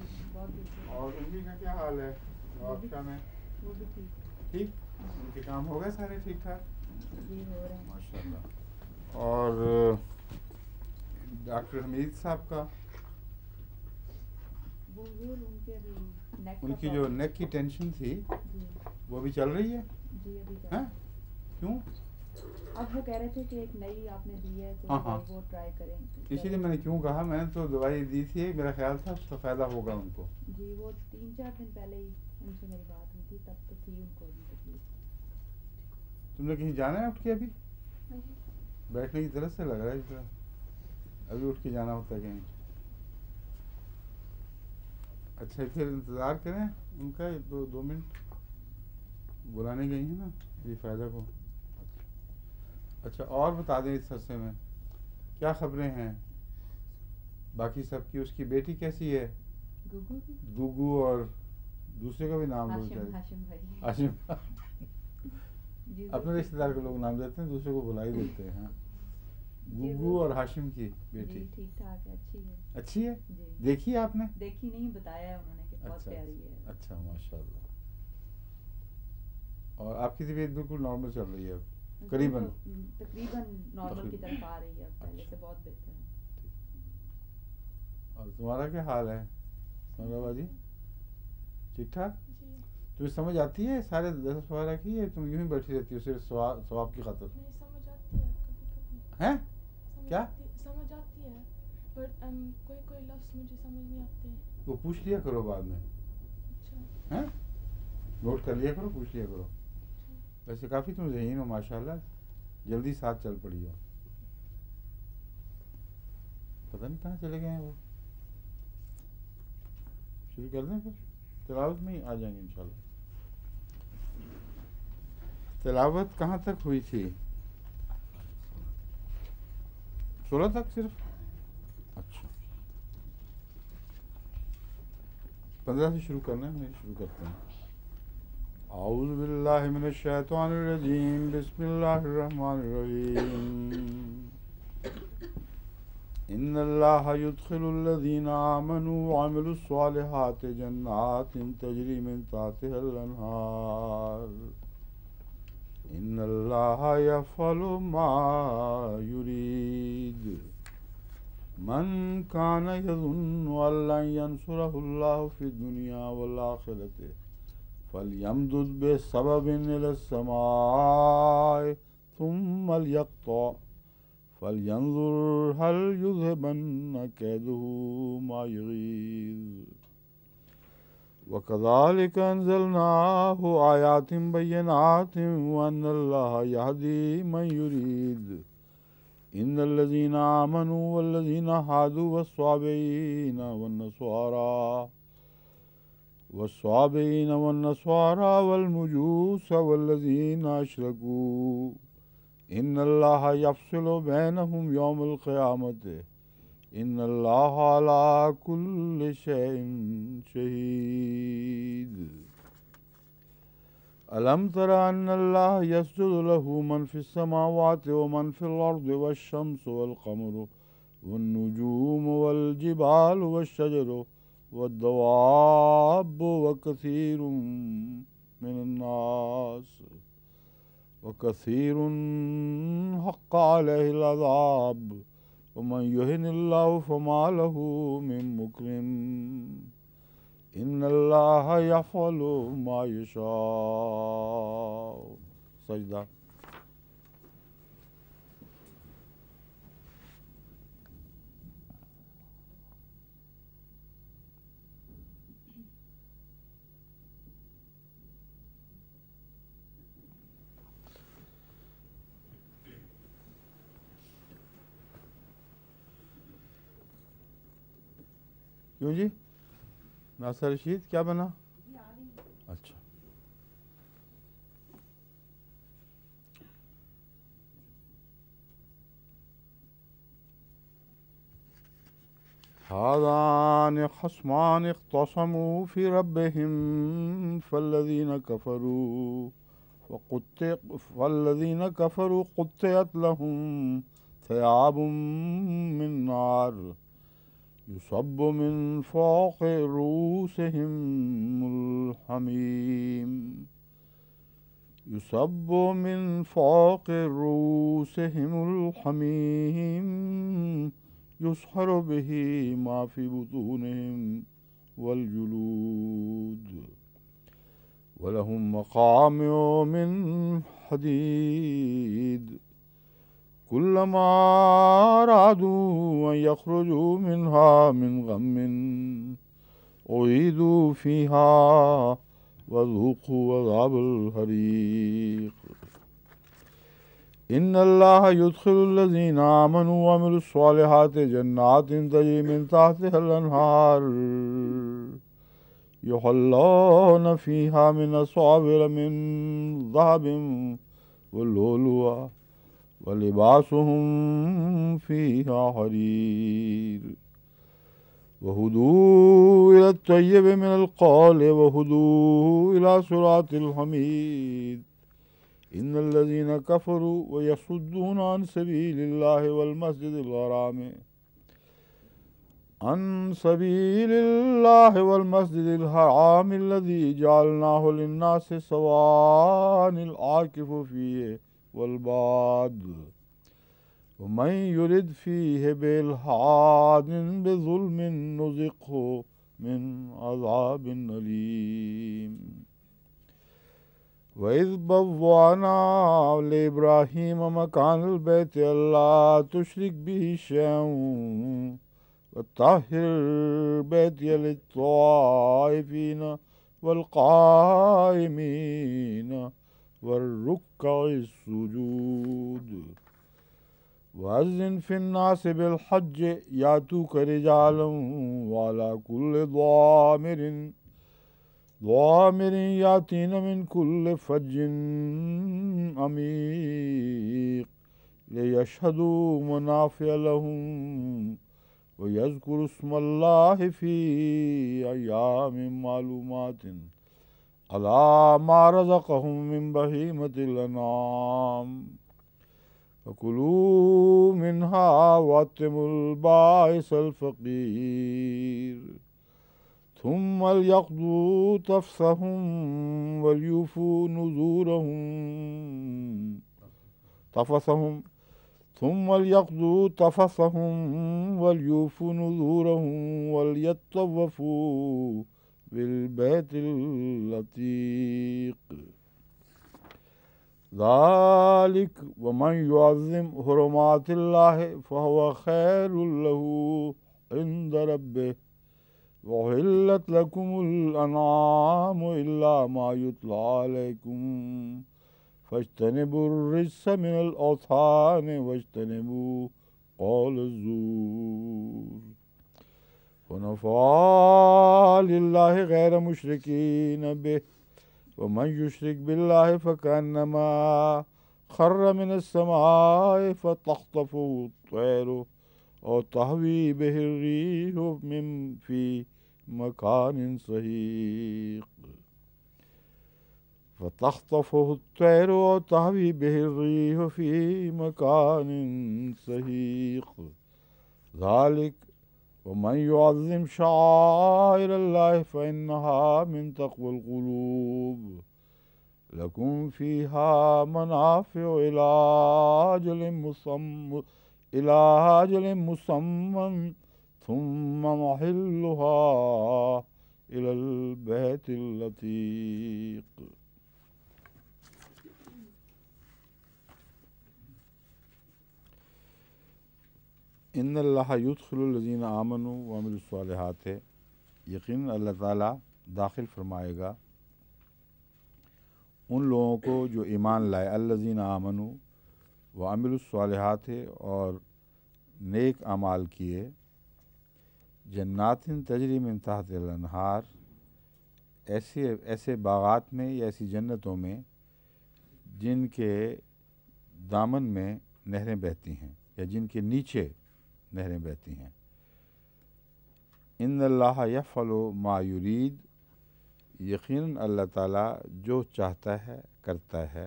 और उनकी का क्या हाल है में ठीक उनके काम हो गए सारे ठीक ठाक माशाल्लाह और डॉक्टर हमीद साहब का उनकी जो नेक की टेंशन थी वो भी चल रही है जी अभी हाँ? क्यों आप वो कह रहे थे कि एक नई आपने दी है तो हाँ, हाँ। वो ट्राई करें इसीलिए मैंने क्यों कहा मैंने तो दवाई दी थी मेरा ख्याल था उसका फ़ायदा होगा उनको जी वो तीन चार दिन पहले ही उनसे मेरी बात हुई थी तब तो थी उनको तुमने कहीं जाना है उठ के अभी बैठने की तरह से लग रहा है इतना अभी उठ के जाना होता है कहीं अच्छा फिर इंतज़ार करें उनका दो तो दो मिनट बुलाने गई है ना ये फ़ायदा को अच्छा और बता दें इस हरसे में क्या खबरें हैं बाकी सबकी उसकी बेटी कैसी है गुगू और दूसरे का भी नाम आशिम अपने रिश्तेदार के लोग नाम देते हैं दूसरे को बुला ही देते हैं गुगू और हाशिम की बेटी ठीक ठाक है अच्छी है अच्छी है देखी आपने देखी नहीं बताया उन्होंने कि बहुत अच्छा, प्यारी है अच्छा माशाल्लाह और आपकी तबीयत बिल्कुल नॉर्मल चल रही है अब करीबन हम्म, तकरीबन नॉर्मल की तरफ आ रही है पहले से अच्छा। बहुत बेहतर है और तुम्हारा क्या हाल है सौरभ जी ठीक ठाक तुम्हें समझ आती है सारे दस बारह की है तुम यूं ही बैठी रहती हो सिर्फ स्वाब स्वाब की खातर हैं क्या समझ आती है पर um, कोई कोई लफ्ज मुझे समझ नहीं आते वो पूछ लिया करो बाद में अच्छा हैं नोट कर लिया करो पूछ लिया करो वैसे काफ़ी तुम जहीन हो माशाल्लाह जल्दी साथ चल पड़ी हो पता नहीं कहाँ चले गए हैं वो शुरू कर दें फिर तलावत में ही आ जाएंगे इंशाल्लाह तलावत कहाँ तक हुई थी सोलह तक सिर्फ अच्छा पंद्रह से शुरू करना है मैं शुरू करता हूँ أعوذ بالله من الشيطان الرجيم بسم الله الرحمن الرحيم إن الله يدخل الذين آمنوا وعملوا الصالحات جنات تجري من تحتها الأنهار إن الله يفعل ما يريد من كان يظن أن لن ينصره الله في الدنيا والآخرة فليمدد بسبب إلى السماء ثم ليقطع فلينظر هل يذهبن كيده ما يغيظ وكذلك أنزلناه آيات بينات وأن الله يهدي من يريد إن الذين آمنوا والذين هادوا والصابئين والنصارى والصابئين والنصارى والمجوس والذين أشركوا إن الله يفصل بينهم يوم القيامة إن الله على كل شيء شهيد ألم تر أن الله يسجد له من في السماوات ومن في الأرض والشمس والقمر والنجوم والجبال والشجر والدواب وكثير من الناس وكثير حق عليه العذاب ومن يهن الله فما له من مكرم إن الله يفعل ما يشاء سجدة क्यों जी नासर रशीद क्या बना अच्छा هذان خصمان اختصموا في ربهم فالذين كفروا فقطع فالذين كفروا قطعت لهم ثياب من نار يصب من فوق رؤوسهم الحميم يصب من فوق رؤوسهم الحميم يسحر به ما في بطونهم والجلود ولهم مقامع من حديد كلما أرادوا أن يخرجوا منها من غم أعيدوا فيها وذوقوا عذاب الحريق إن الله يدخل الذين آمنوا وعملوا الصالحات جنات تجري من تحتها الأنهار يحلون فيها من أصابر من ذهب واللؤلؤ ولباسهم فيها حرير وهدوا إلى الطيب من القول وهدوا إلى صراط الحميد إن الذين كفروا ويصدون عن سبيل الله والمسجد الحرام عن سبيل الله والمسجد الحرام الذي جعلناه للناس سواء العاكف فيه والبعد ومن يرد فيه بإلحاد بظلم نزقه من عذاب أليم وإذ بوأنا لإبراهيم مكان البيت لا تشرك به شيئا وطهر بيتي للطائفين والقائمين والركع السجود وأذن في الناس بالحج يأتوك رجالا وعلى كل ضامر ضامر يأتين من كل فج عميق ليشهدوا منافع لهم ويذكروا اسم الله في أيام معلومات على ما رزقهم من بهيمة الأنعام فكلوا منها واتموا البائس الفقير ثم ليقضوا تفسهم وليوفوا نذورهم تفسهم ثم ليقضوا تفسهم وليوفوا نذورهم وليطوفوا بالبيت اللطيق ذلك ومن يعظم حرمات الله فهو خير له عند ربه وحلت لكم الأنعام إلا ما يطلع عليكم فاجتنبوا الرس من الأوثان واجتنبوا قول الزور ونفال لله غير مشركين به ومن يشرك بالله فكأنما خر من السماء فتخطفه الطير أو تهوي به الريح من في مكان صحيق فتخطفه الطير أو تهوي به الريح في مكان صحيق ذلك ومن يعظم شعائر الله فإنها من تقوى القلوب لكم فيها منافع إلى أجل مسمى إلى أجل مسمى ثم محلها إلى البيت اللطيق इन यूदखलजीन आमन वामिलसालहत है यकीन अल्लाह ताला दाखिल फरमाएगा उन लोगों को जो ईमान लाए अल्लजीन आमन वामिलसालहत है और नेक अमाल किए जन्नातिन तहत तहतहार ऐसे ऐसे बागात में या ऐसी जन्नतों में जिनके दामन में नहरें बहती हैं या जिनके नीचे नहरें बहती हैं इन अल्लाह यफ़लो मायूरीद यकीन अल्लाह ताला जो चाहता है करता है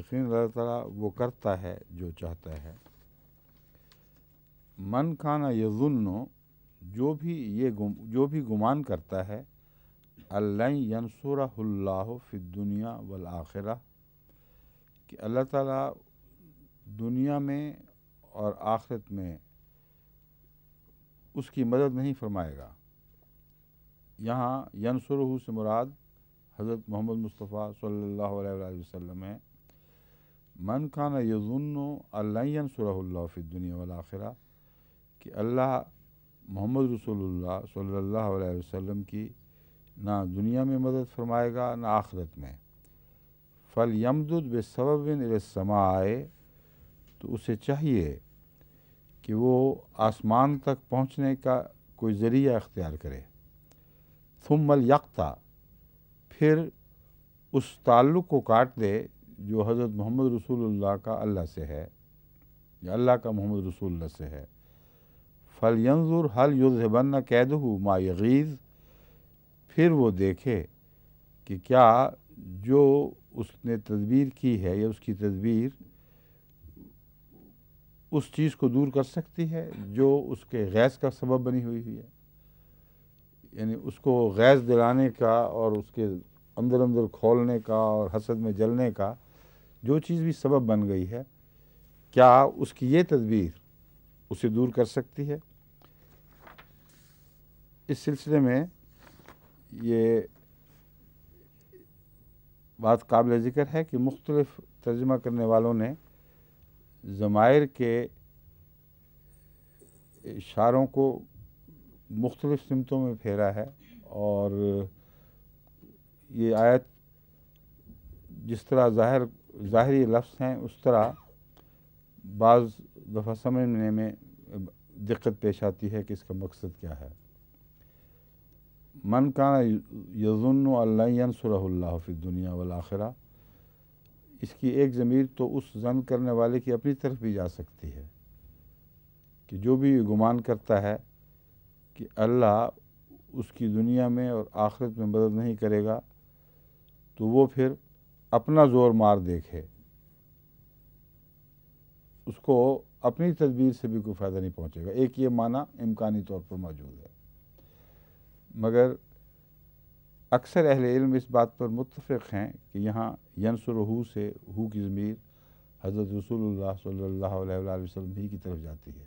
यकीन अल्लाह ताला वो करता है जो चाहता है मन खाना यजुल्नो जो भी ये गुम जो भी गुमान करता है अल्लाह दुनिया वल आखिरा कि अल्लाह ताला दुनिया में और आखिरत में उसकी मदद नहीं फरमाएगा यहाँ यनसर से मुराद हज़रत मोहम्मद मुस्तफ़ा सल्लल्लाहु अलैहि वसल्लम है मन खान यजुन्नो अल्लायन सुरहल्लाफ़ी दुनिया वालखिरा कि अल्लाह मोहम्मद रसोल्ला सल्ला वसम की ना दुनिया में मदद फरमाएगा ना आखरत में फ़ल यमदुद बेसबिन समा आए तो उसे चाहिए कि वो आसमान तक पहुंचने का कोई ज़रिया अख्तियार करे थुमल यकता फिर उस ताल्लुक़ को काट दे जो हज़रत मोहम्मद रसूलुल्लाह का अल्लाह से है या अल्लाह का मोहम्मद रसूलुल्लाह से है फल यंजुर हल युजबन कैद हु मायगीज़ फिर वो देखे कि क्या जो उसने तदबीर की है या उसकी तदबीर उस चीज़ को दूर कर सकती है जो उसके गैस का सबब बनी हुई हुई है यानी उसको गैस दिलाने का और उसके अंदर अंदर खोलने का और हसद में जलने का जो चीज़ भी सबब बन गई है क्या उसकी ये तदबीर उसे दूर कर सकती है इस सिलसिले में ये बात काबिल ज़िक्र है कि मुख्तलिफ़ तर्जमा करने वालों ने ज़मायर के इशारों को मुख्तलिफ़ सिमतों में फेरा है और ये आयत जिस तरह ज़ाहिर ज़ाहरी लफ्ज़ हैं उस तरह बाज़ दफ़ा समझने में दिक्कत पेश आती है कि इसका मकसद क्या है मन का यजुन अल्लासरफ़ी दुनिया वाल आखिरा इसकी एक ज़मीर तो उस जन करने वाले की अपनी तरफ भी जा सकती है कि जो भी गुमान करता है कि अल्लाह उसकी दुनिया में और आखिरत में मदद नहीं करेगा तो वो फिर अपना ज़ोर मार देखे उसको अपनी तदबीर से भी कोई फ़ायदा नहीं पहुंचेगा एक ये माना इम्कानी तौर पर मौजूद है मगर अक्सर अहल इल्म इस बात पर मुतफ़ हैं कि यहाँ यंसर हु से हु की ज़मीर हज़रत रसूल सल्ला वसम ही की तरफ जाती है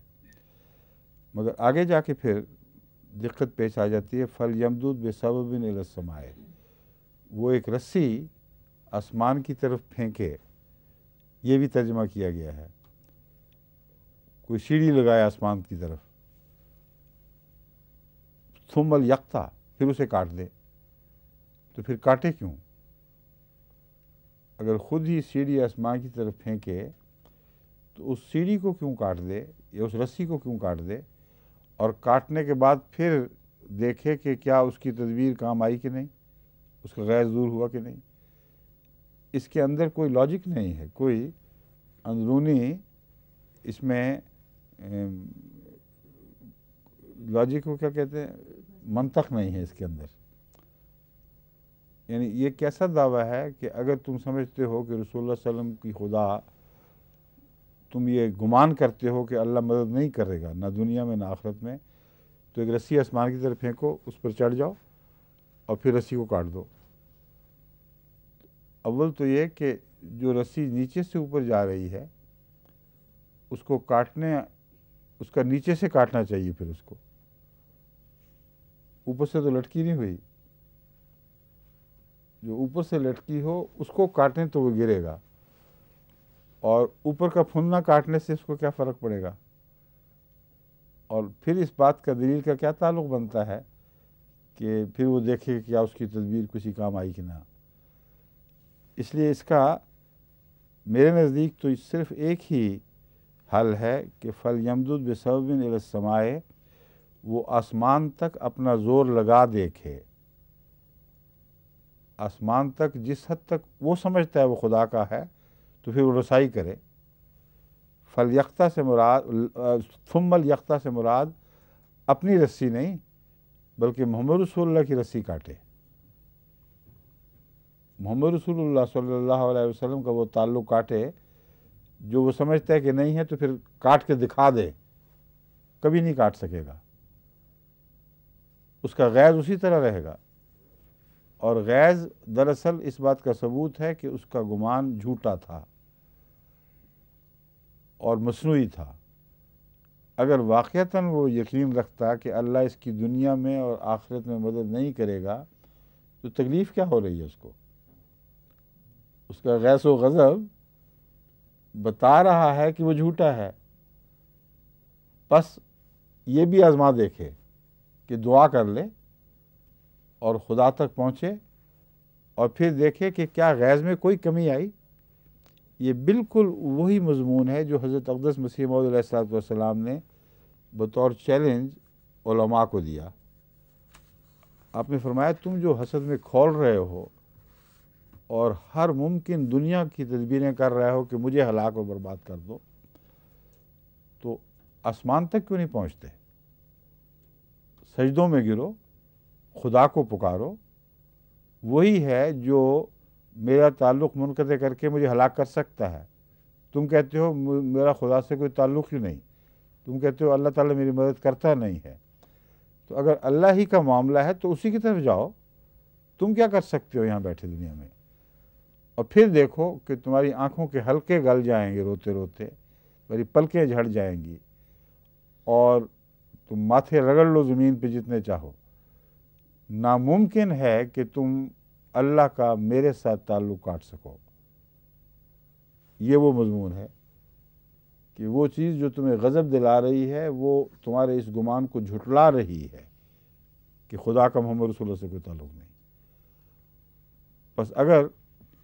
मगर आगे जाके फिर दिक्कत पेश आ जाती है फल यमदूद बेसबिन रस्माए वो एक रस्सी आसमान की तरफ फेंके ये भी तर्जमा किया गया है कोई सीढ़ी लगाए आसमान की तरफ थुम्बल यकता फिर उसे काट दे तो फिर काटे क्यों अगर ख़ुद ही सीढ़ी आसमान की तरफ फेंके तो उस सीढ़ी को क्यों काट दे या उस रस्सी को क्यों काट दे और काटने के बाद फिर देखे कि क्या उसकी तदबीर काम आई कि नहीं उसका गैर दूर हुआ कि नहीं इसके अंदर कोई लॉजिक नहीं है कोई अंदरूनी इसमें लॉजिक को क्या कहते हैं मनतक नहीं है इसके अंदर यानी ये कैसा दावा है कि अगर तुम समझते हो कि रसोल्ला वसम की खुदा तुम ये गुमान करते हो कि अल्लाह मदद नहीं करेगा ना दुनिया में ना आखरत में तो एक रस्सी आसमान की तरफ फेंको उस पर चढ़ जाओ और फिर रस्सी को काट दो अव्वल तो ये कि जो रस्सी नीचे से ऊपर जा रही है उसको काटने उसका नीचे से काटना चाहिए फिर उसको ऊपर से तो लटकी नहीं हुई जो ऊपर से लटकी हो उसको काटें तो वो गिरेगा और ऊपर का फुन्ना काटने से इसको क्या फ़र्क पड़ेगा और फिर इस बात का दलील का क्या ताल्लुक बनता है कि फिर वो देखे क्या उसकी तदबीर किसी काम आई कि ना इसलिए इसका मेरे नज़दीक तो सिर्फ एक ही हल है कि फल यमदुद बसबिन समाए वो आसमान तक अपना ज़ोर लगा देखे आसमान तक जिस हद तक वो समझता है वो खुदा का है तो फिर वो रसाई करे फल यख्ता से मुराद फुम्मल यख्ता से मुराद अपनी रस्सी नहीं बल्कि मोहम्मद रसूल की रस्सी काटे मोहम्मद रसूल सल्लल्लाहु अलैहि वसल्लम का वो ताल्लुक़ काटे जो वो समझता है कि नहीं है तो फिर काट के दिखा दे कभी नहीं काट सकेगा उसका गैर उसी तरह रहेगा और गैज़ दरअसल इस बात का सबूत है कि उसका गुमान झूठा था और मसनू था अगर वाक़ता वो यकीन रखता कि अल्लाह इसकी दुनिया में और आखिरत में मदद नहीं करेगा तो तकलीफ़ क्या हो रही है उसको उसका गैस व गज़ब बता रहा है कि वो झूठा है बस ये भी आज़मा देखे कि दुआ कर ले और खुदा तक पहुँचे और फिर देखे कि क्या गैज़ में कोई कमी आई ये बिल्कुल वही मजमून है जो हज़रत अकदस मसीम सलाम ने बतौर चैलेंज ओलमा को दिया आपने फरमाया तुम जो हसद में खोल रहे हो और हर मुमकिन दुनिया की तदबीरें कर रहे हो कि मुझे हलाक और बर्बाद कर दो तो आसमान तक क्यों नहीं पहुंचते सजदों में गिरो खुदा को पुकारो वही है जो मेरा ताल्लुक़ मुनक़ करके मुझे हलाक कर सकता है तुम कहते हो मेरा खुदा से कोई ताल्लुक़ ही नहीं तुम कहते हो अल्लाह ताला मेरी मदद करता नहीं है तो अगर अल्लाह ही का मामला है तो उसी की तरफ जाओ तुम क्या कर सकते हो यहाँ बैठे दुनिया में और फिर देखो कि तुम्हारी आँखों के हल्के गल जाएंगे रोते रोते तुम्हारी पलकें झड़ जाएंगी और तुम माथे रगड़ लो ज़मीन पर जितने चाहो नामुमकिन है कि तुम अल्लाह का मेरे साथ ताल्लुक़ काट सको ये वो मजमून है कि वो चीज़ जो तुम्हें गज़ब दिला रही है वो तुम्हारे इस गुमान को झुटला रही है कि खुदा का मोहम्मद रसूल से कोई ताल्लुक नहीं बस अगर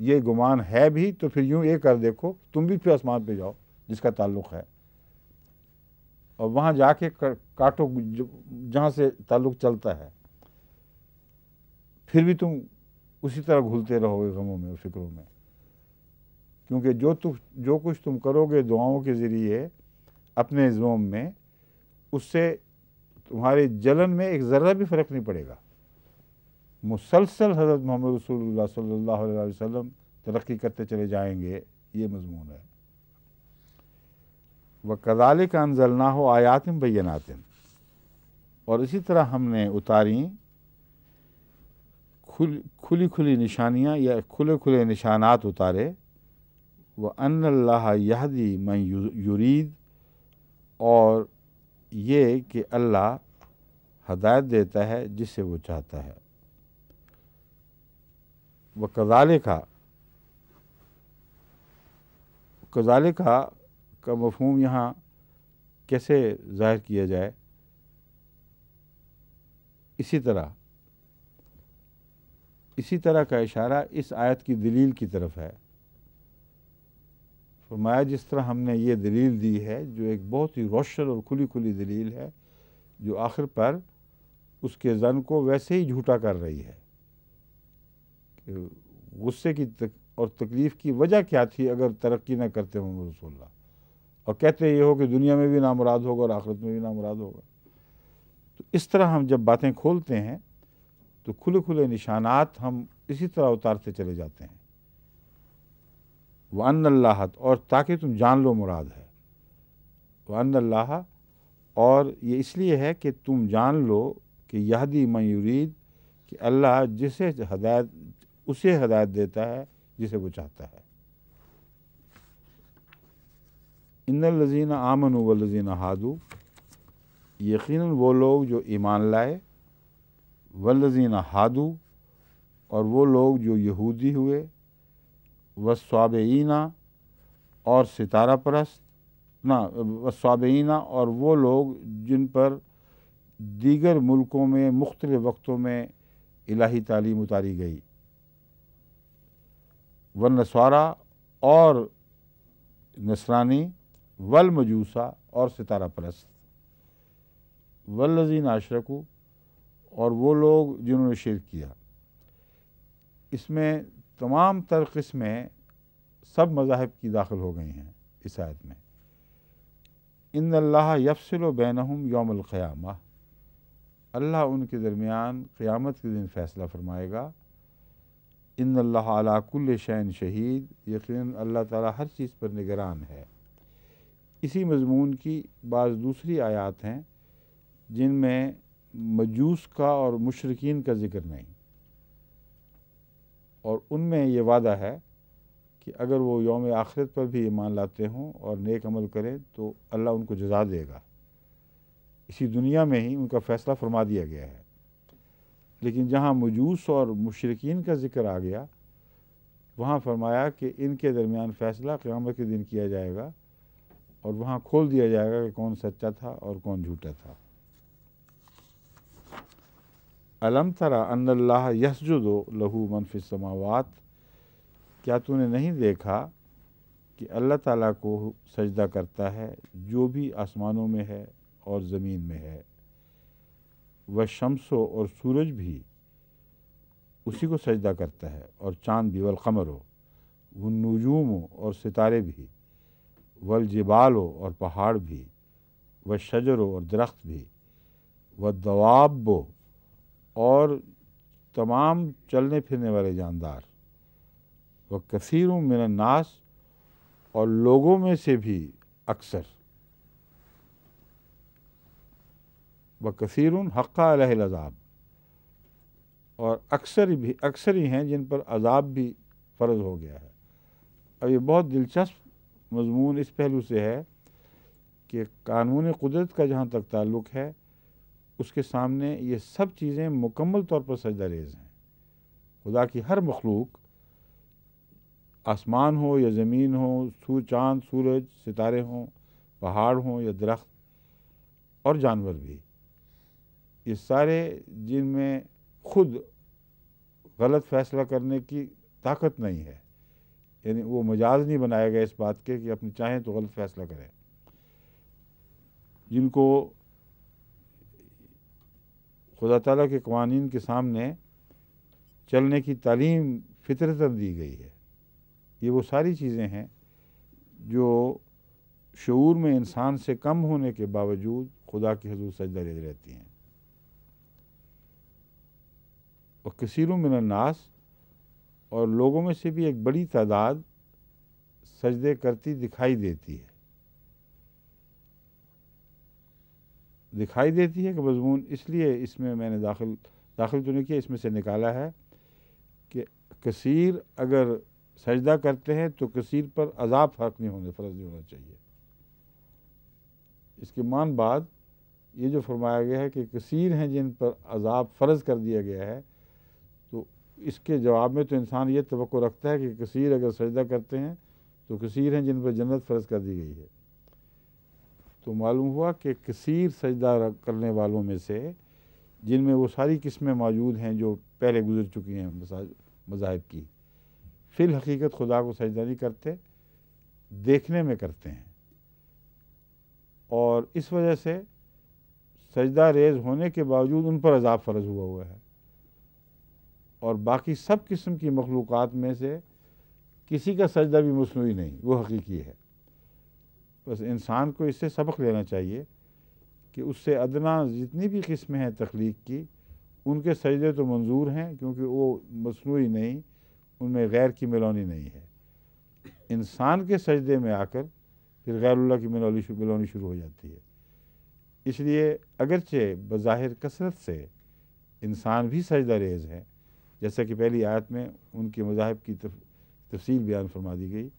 ये गुमान है भी तो फिर यूं ये कर देखो तुम भी फिर आसमान पे जाओ जिसका ताल्लुक़ है और वहाँ जाके काटो जहाँ से ताल्लुक़ चलता है फिर भी तुम उसी तरह घुलते रहोगे गमों में फिक्रों में क्योंकि जो तुम जो कुछ तुम करोगे दुआओं के ज़रिए अपने जोम में उससे तुम्हारे जलन में एक ज़र्रा भी फ़र्क नहीं पड़ेगा मुसलसल हज़रत मोहम्मद रसूल सल्लल्लाहु अलैहि वसल्लम तरक्की करते चले जाएंगे ये मजमून है व कदालिक अनजलना हो आयातम बैनातम और इसी तरह हमने उतारी खुल खुली खुली निशानियाँ या खुले खुले निशानात उतारे व अनल्ला यहदी मैं युरीद और ये कि अल्लाह हदायत देता है जिसे वो चाहता है व कजाले का कजाले का का मफहम यहाँ कैसे ज़ाहिर किया जाए इसी तरह इसी तरह का इशारा इस आयत की दलील की तरफ है फरमाया जिस तरह हमने ये दलील दी है जो एक बहुत ही रोशन और खुली खुली दलील है जो आखिर पर उसके जन को वैसे ही झूठा कर रही है कि गुस्से की तक और तकलीफ़ की वजह क्या थी अगर तरक्की ना करते होंगे रसोल्ला और कहते ये हो कि दुनिया में भी नामुराद होगा और आखिरत में भी नामुराद होगा तो इस तरह हम जब बातें खोलते हैं तो खुले खुले निशानात हम इसी तरह उतारते चले जाते हैं अन अल्लाहत और ताकि तुम जान लो मुराद है अन अल्लाह और ये इसलिए है कि तुम जान लो कि यहदी मयूरीद कि अल्लाह जिसे हदायत उसे हदायत देता है जिसे वो चाहता है इन लजीना आमन वजीना हादू यकीन वो लोग जो ईमान लाए वल्लजीना हादू और वो लोग जो यहूदी हुए वस्वाबीना और सितारा परस्त ना वस्वाबीना और वो लोग जिन पर दीगर मुल्कों में मुख्त वक्तों में इलाही तालीम उतारी गई वन नसवारा और नसरानी वल मजूसा और सितारा परस्त वल्लजीन अशरकू और वो लोग जिन्होंने शिर किया इसमें तमाम तरकस्में सब मजाहब की दाखिल हो गई हैं इस आयत में इन अल्लाह यफसिल बैनहम योमलक़्याम अल्लाह उनके दरमियान क़्यामत के दिन फ़ैसला फ़रमाएगा इन अल्लाह अलाकुल शैन शहीद यकीन अल्लाह ताला हर चीज़ पर निगरान है इसी मजमून की बाज़ दूसरी आयात हैं जिनमें मजूस का और मुशरकिन का ज़िक्र नहीं और उनमें ये वादा है कि अगर वो योम आखिरत पर भी ईमान लाते हों और नेक अमल करें तो अल्लाह उनको जजा देगा इसी दुनिया में ही उनका फ़ैसला फरमा दिया गया है लेकिन जहाँ मजूस और मुशरकिन का ज़िक्र आ गया वहाँ फरमाया कि इनके दरमियान फ़ैसला क़्यामत के दिन किया जाएगा और वहाँ खोल दिया जाएगा कि कौन सच्चा था और कौन झूठा था अलम तरा अन्ल्लाह यसजुदो लहू मनफी समावत क्या तूने नहीं देखा कि अल्लाह ताला को सजदा करता है जो भी आसमानों में है और ज़मीन में है वह शमसो और सूरज भी उसी को सजदा करता है और चाँद भी वलकमर हो वह नजूम हो और सितारे भी वल जबाल हो और पहाड़ भी व शजर हो और दरख्त भी व दवाब और तमाम चलने फिरने वाले जानदार व मेरा नाश और लोगों में से भी अक्सर व कसीर हक़ा अजाब और अक्सर भी अक्सर ही हैं जिन पर अजाब भी फ़र्ज हो गया है अब ये बहुत दिलचस्प मजमून इस पहलू से है कि कानून कुदरत का जहाँ तक ताल्लुक़ है उसके सामने ये सब चीज़ें मुकम्मल तौर पर सजदा रेज हैं खुदा की हर मखलूक आसमान हो या ज़मीन हो सू चाँद सूरज सितारे हों पहाड़ हों या दरख्त और जानवर भी ये सारे जिनमें खुद गलत फ़ैसला करने की ताकत नहीं है यानी वो मजाज नहीं बनाया गया इस बात के कि अपनी चाहें तो गलत फ़ैसला करें जिनको खुदा ताला के कवानीन के सामने चलने की तालीम फितरतन दी गई है ये वो सारी चीज़ें हैं जो शूर में इंसान से कम होने के बावजूद खुदा के हजूर सजदा रहती हैं और कसीरों नास और लोगों में से भी एक बड़ी तादाद सजदे करती दिखाई देती है दिखाई देती है कि मजमून इसलिए इसमें मैंने दाखिल दाखिल तो नहीं किया इसमें से निकाला है कि कसीर अगर सजदा करते हैं तो कसीर पर अजाब फ़र्क नहीं होने फ़र्ज नहीं होना चाहिए इसके मान बाद ये जो फरमाया गया है कि कसीर हैं जिन पर अजाब फ़र्ज़ कर दिया गया है तो इसके जवाब में तो इंसान ये तो रखता है कि कसीर अगर सजदा करते हैं तो कसीर हैं जिन पर जन्नत फ़र्ज़ कर दी गई है तो मालूम हुआ कि कसीर सजदा करने वालों में से जिनमें वो सारी किस्में मौजूद हैं जो पहले गुजर चुकी हैं मज़ाहब की फिल हकीकत खुदा को सजदा नहीं करते देखने में करते हैं और इस वजह से सजदा रेज होने के बावजूद उन पर अजाब फर्ज हुआ हुआ है और बाकी सब किस्म की मखलूक़ात में से किसी का सजदा भी मसनू नहीं वो हकीकी है बस इंसान को इससे सबक लेना चाहिए कि उससे अदना जितनी भी किस्में हैं तख्लीक की उनके सजदे तो मंजूर हैं क्योंकि वो मसनू नहीं उनमें गैर की मिलौनी नहीं है इंसान के सजदे में आकर फिर गैरुल्ला की मिलौनी मिलौनी शुरू हो जाती है इसलिए अगरचे बज़ाहिर कसरत से इंसान भी सजदा रेज है जैसा कि पहली आयत में उनके मजाहब की तफ, तफसील बयान फरमा दी गई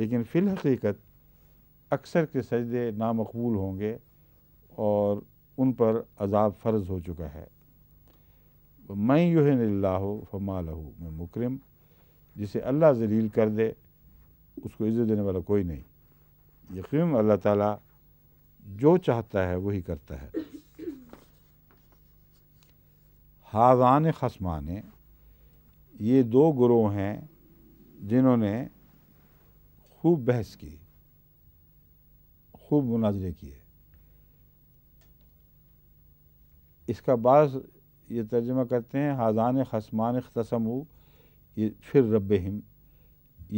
लेकिन फ़िलहकीकत अक्सर के सजदे नामकबूल होंगे और उन पर अजाब फ़र्ज हो चुका है मैं यूहनल्ला फ़मा लहू मैं मुकरम जिसे अल्लाह जलील कर दे उसको इज़्ज़त देने वाला कोई नहीं यकीन अल्लाह ताला जो चाहता है वही करता है हाजान खसमान ये दो गुरु हैं जिन्होंने खूब बहस की खूब मुनाजरे किए इसका बाज ये तर्जमा करते हैं हाजान खसमान अख्तसम ये फिर रब हिम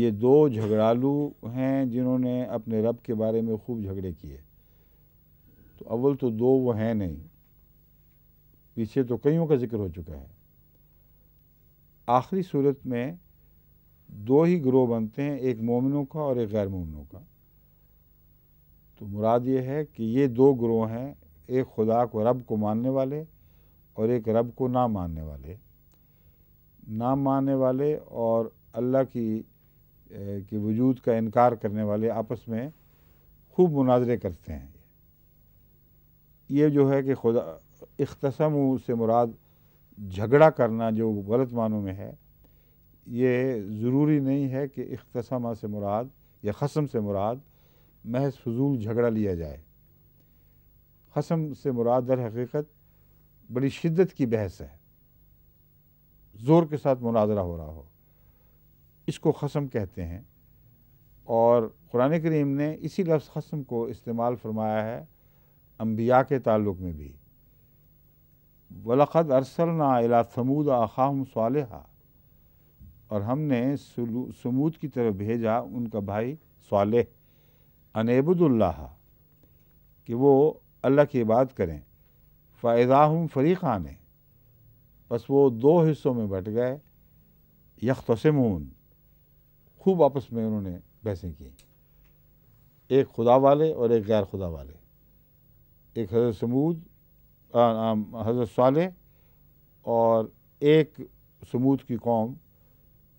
ये दो झगड़ालू हैं जिन्होंने अपने रब के बारे में खूब झगड़े किए तो अव्वल तो दो वो हैं नहीं पीछे तो कईयों का जिक्र हो चुका है आखिरी सूरत में दो ही ग्रोह बनते हैं एक मोमिनों का और एक गैर मोमिनों का तो मुराद ये है कि ये दो ग्रोह हैं एक खुदा को रब को मानने वाले और एक रब को ना मानने वाले ना मानने वाले और अल्लाह की के वजूद का इनकार करने वाले आपस में खूब मुनाजरे करते हैं ये जो है कि खुदा इख्तसम से मुराद झगड़ा करना जो गलत मानों में है ये ज़रूरी नहीं है कि इख्तसम से मुराद या खसम से मुराद महज फजूल झगड़ा लिया जाए खसम से मुराद दर हकीकत बड़ी शिद्दत की बहस है ज़ोर के साथ मुनाजरा हो रहा हो इसको खसम कहते हैं और कुरान करीम ने इसी लफ्ज़ खसम को इस्तेमाल फरमाया है अम्बिया के ताल्लुक में भी वलखद ना अला समूद आखाम साल और हमने समूद की तरफ भेजा उनका भाई सालह अनबुदुल्ला कि वो अल्लाह की बात करें फ़ायदा हम आने बस वो दो हिस्सों में बट गए यख तसमून खूब आपस में उन्होंने बहसें की एक खुदा वाले और एक गैर खुदा वाले एक हज़रत समूद हज़रत साल और एक समूद की कौम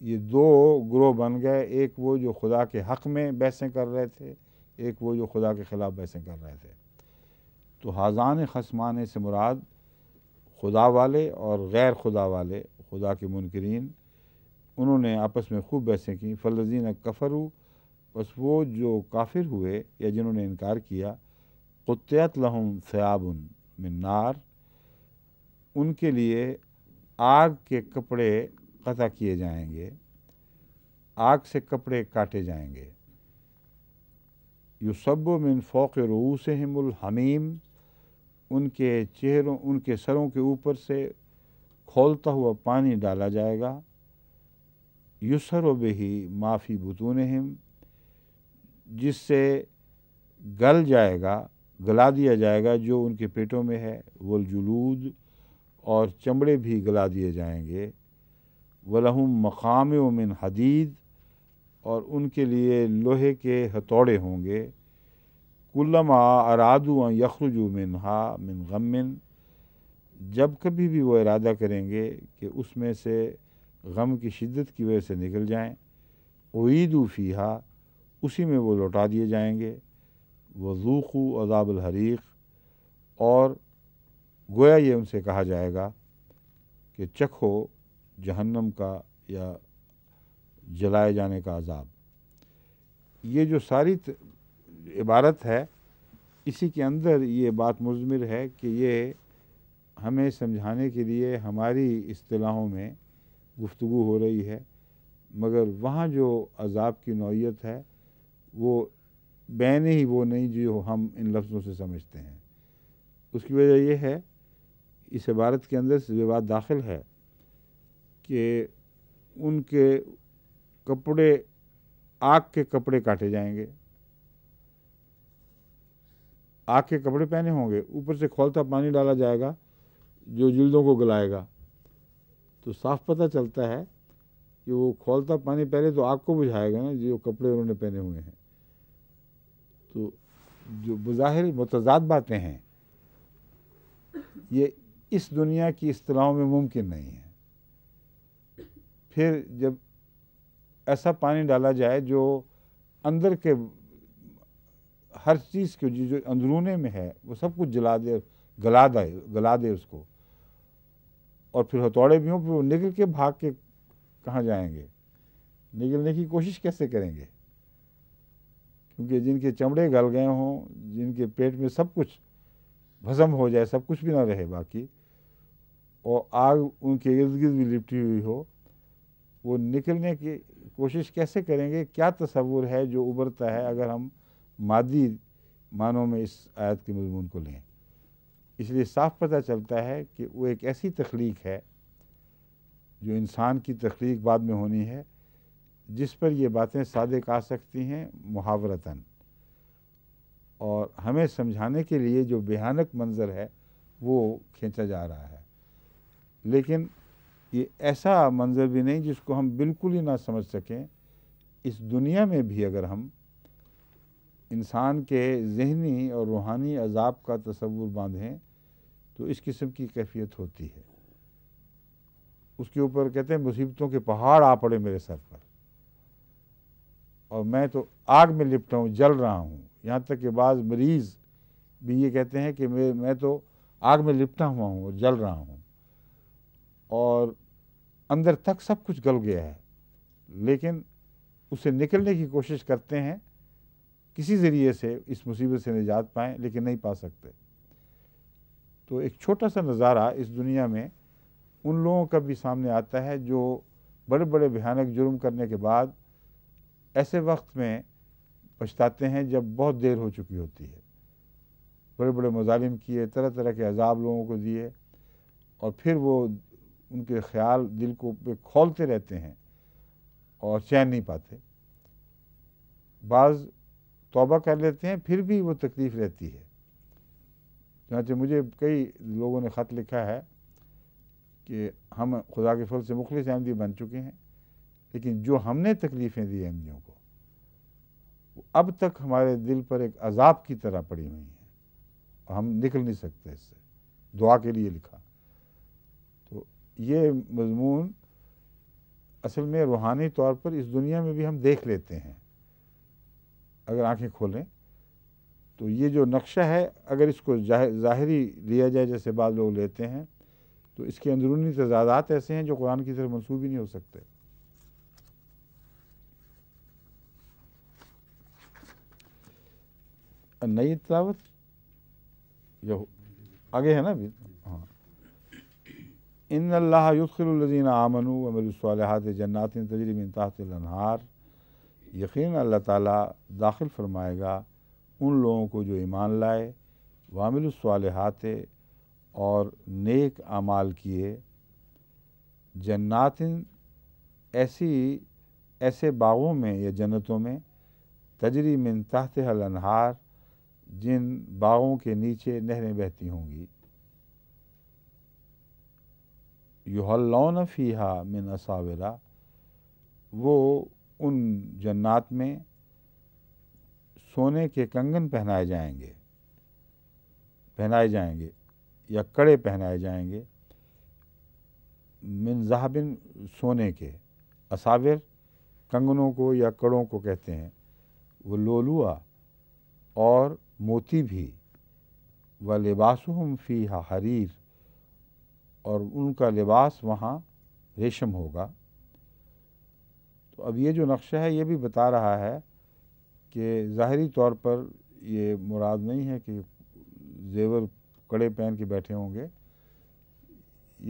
ये दो ग्रोह बन गए एक वो जो खुदा के हक़ में बहसें कर रहे थे एक वो जो खुदा के ख़िलाफ़ बहसें कर रहे थे तो हाजान खसमाने से मुराद खुदा वाले और गैर खुदा वाले खुदा के मुनकरीन उन्होंने आपस में खूब बहसें की फ़लजीन हु बस वो जो काफिर हुए या जिन्होंने इनकार किया कुतियत लहम सयाबन मिनार उनके लिए आग के कपड़े कता किए जाएंगे आग से कपड़े काटे जाएंगे युसब मिन रूस हमीम उनके चेहरों उनके सरों के ऊपर से खोलता हुआ पानी डाला जाएगा युसर बही माफ़ी बतून हिम जिससे गल जाएगा गला दिया जाएगा जो उनके पेटों में है वल जुलूद और चमड़े भी गला दिए जाएंगे वलहम मकाम मिन हदीद और उनके लिए लोहे के हथौड़े होंगे कुल्लमा अरादू मिन हा मिन गमिन जब कभी भी वो इरादा करेंगे कि उसमें से गम की शिद्दत की वजह से निकल जाएं ओईदू फ़ीहा उसी में वो लौटा दिए जाएंगे अजाबल हरीक और गोया ये उनसे कहा जाएगा कि चखो जहन्नम का या जलाए जाने का अजाब ये जो सारी इबारत है इसी के अंदर ये बात मुजमर है कि ये हमें समझाने के लिए हमारी असलाहों में गुफ्तु हो रही है मगर वहाँ जो अजाब की नौीयत है वो बैन ही वो नहीं जो हम इन लफ्ज़ों से समझते हैं उसकी वजह यह है इस इबारत के अंदर से विवाद दाखिल है कि उनके कपड़े आग के कपड़े काटे जाएंगे आग के कपड़े पहने होंगे ऊपर से खोलता पानी डाला जाएगा जो जिल्दों को गलाएगा तो साफ पता चलता है कि वो खोलता पानी पहले तो आग को बुझाएगा ना जो कपड़े उन्होंने पहने हुए हैं तो जो बज़ाहिर मतजाद बातें हैं ये इस दुनिया की असलाहों में मुमकिन नहीं है फिर जब ऐसा पानी डाला जाए जो अंदर के हर चीज़ के जो अंदरूने में है वो सब कुछ जला दे गला दे गला दे उसको और फिर हथौड़े भी हों फिर वो निकल के भाग के कहाँ जाएंगे निकलने की कोशिश कैसे करेंगे क्योंकि जिनके चमड़े गल गए हों जिनके पेट में सब कुछ भस्म हो जाए सब कुछ भी ना रहे बाकी और आग उनके इर्द गिर्द भी लिपटी हुई हो वो निकलने के कोशिश कैसे करेंगे क्या तस्वुर है जो उभरता है अगर हम मादी मानों में इस आयत के मजमून को लें इसलिए साफ पता चलता है कि वो एक ऐसी तख्लीक है जो इंसान की तख्लीक बाद में होनी है जिस पर ये बातें सादक आ सकती हैं मुहावरता और हमें समझाने के लिए जो भयानक मंज़र है वो खींचा जा रहा है लेकिन ये ऐसा मंजर भी नहीं जिसको हम बिल्कुल ही ना समझ सकें इस दुनिया में भी अगर हम इंसान के जहनी और रूहानी अजाब का तस्वुर बांधें तो इस किस्म की कैफियत होती है उसके ऊपर कहते हैं मुसीबतों के पहाड़ आ पड़े मेरे सर पर और मैं तो आग में लिपटा हूँ जल रहा हूँ यहाँ तक कि बाज़ मरीज़ भी ये कहते हैं कि मैं मैं तो आग में लिपटा हुआ हूँ और जल रहा हूँ और अंदर तक सब कुछ गल गया है लेकिन उसे निकलने की कोशिश करते हैं किसी ज़रिए से इस मुसीबत से निजात पाएँ लेकिन नहीं पा सकते तो एक छोटा सा नज़ारा इस दुनिया में उन लोगों का भी सामने आता है जो बड़े बड़े भयानक जुर्म करने के बाद ऐसे वक्त में पछताते हैं जब बहुत देर हो चुकी होती है बड़े बड़े मजालिम किए तरह तरह के अजाब लोगों को दिए और फिर वो उनके ख्याल दिल को पे खोलते रहते हैं और चैन नहीं पाते बाज़ तोबा कर लेते हैं फिर भी वो तकलीफ़ रहती है चुनाचे मुझे कई लोगों ने ख़त लिखा है कि हम खुदा के फल से मुखलिस अहमदी बन चुके हैं लेकिन जो हमने तकलीफ़ें दी अहमदियों को वो अब तक हमारे दिल पर एक अजाब की तरह पड़ी हुई हैं और हम निकल नहीं सकते इससे दुआ के लिए लिखा ये मजमून असल में रूहानी तौर पर इस दुनिया में भी हम देख लेते हैं अगर आंखें खोलें तो ये जो नक्शा है अगर इसको ज़ाहरी लिया जाए जैसे बाद लोग लेते हैं तो इसके अंदरूनी तजादात ऐसे हैं जो कुरान की तरफ मनसूब ही नहीं हो सकते नई तलावत आगे है ना अभी इन अल्लाहदीन आमन अमलसालहत जन्नात तजरीब तहतार यकीन अल्लाह ताली दाखिल फरमाएगा उन लोगों को जो ईमान लाए वामिलसालहत और नेक अमाल किए जन्नात ऐसी ऐसे बागों में या जन्नतों में तजरी मिन जिन बागों के नीचे नहरें बहती होंगी युहल्लौन फ़ीहा मिन असाविरा वो उन जन्नात में सोने के कंगन पहनाए जाएंगे पहनाए जाएंगे या कड़े पहनाए जाएंगे मिन जहाबिन सोने के असाविर कंगनों को या कड़ों को कहते हैं वो लोलुआ और मोती भी व लिबास हम फ़ी हरीर और उनका लिबास वहाँ रेशम होगा तो अब ये जो नक्शा है ये भी बता रहा है कि ज़ाहरी तौर पर ये मुराद नहीं है कि जेवर कड़े पहन के बैठे होंगे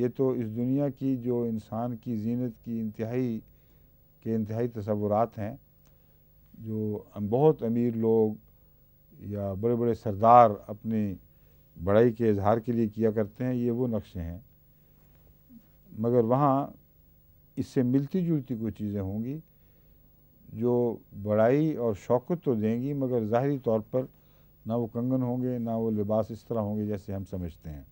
ये तो इस दुनिया की जो इंसान की जीनत की इंतहाई के इंतहाई तस्वुरात हैं जो बहुत अमीर लोग या बड़े बड़े सरदार अपनी बड़ाई के इजहार के लिए किया करते हैं ये वो नक्शे हैं मगर वहाँ इससे मिलती जुलती कोई चीज़ें होंगी जो बड़ाई और शौकत तो देंगी मगर ज़ाहरी तौर पर ना वो कंगन होंगे ना वो लिबास इस तरह होंगे जैसे हम समझते हैं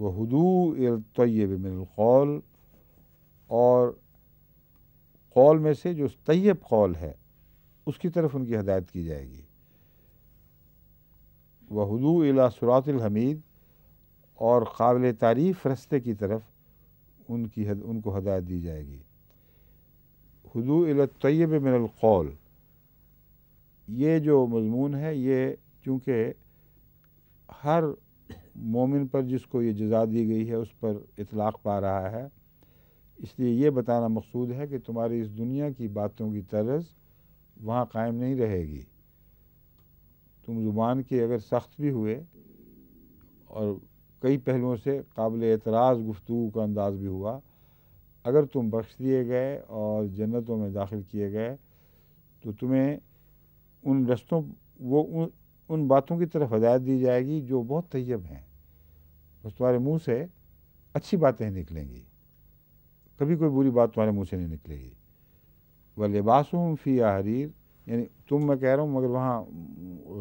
वह हदू तयब मिनकौल और कौल में से जो तयब कौल है उसकी तरफ उनकी हदायत की जाएगी वह हदू अला सुरातल हमीद और काबिल तारीफ़ रस्ते की तरफ उनकी हद उनको हदायत दी जाएगी हदू तयब मिनलकौल ये जो मजमून है ये चूँकि हर मोमिन पर जिसको ये जजा दी गई है उस पर इतलाक़ पा रहा है इसलिए ये बताना मकसूद है कि तुम्हारी इस दुनिया की बातों की तर्ज वहाँ कायम नहीं रहेगी तुम ज़ुबान के अगर सख्त भी हुए और कई पहलुओं से काबिल एतराज़ गुफ्तु का अंदाज़ भी हुआ अगर तुम बख्श दिए गए और जन्नतों में दाखिल किए गए तो तुम्हें उन रस्तों वो उन उन बातों की तरफ हदायत दी जाएगी जो बहुत तयब हैं बस तुम्हारे मुंह से अच्छी बातें निकलेंगी कभी कोई बुरी बात तुम्हारे मुंह से नहीं निकलेगी व लिबासम फ़ी हरीर यानी तुम मैं कह रहा हूँ मगर वहाँ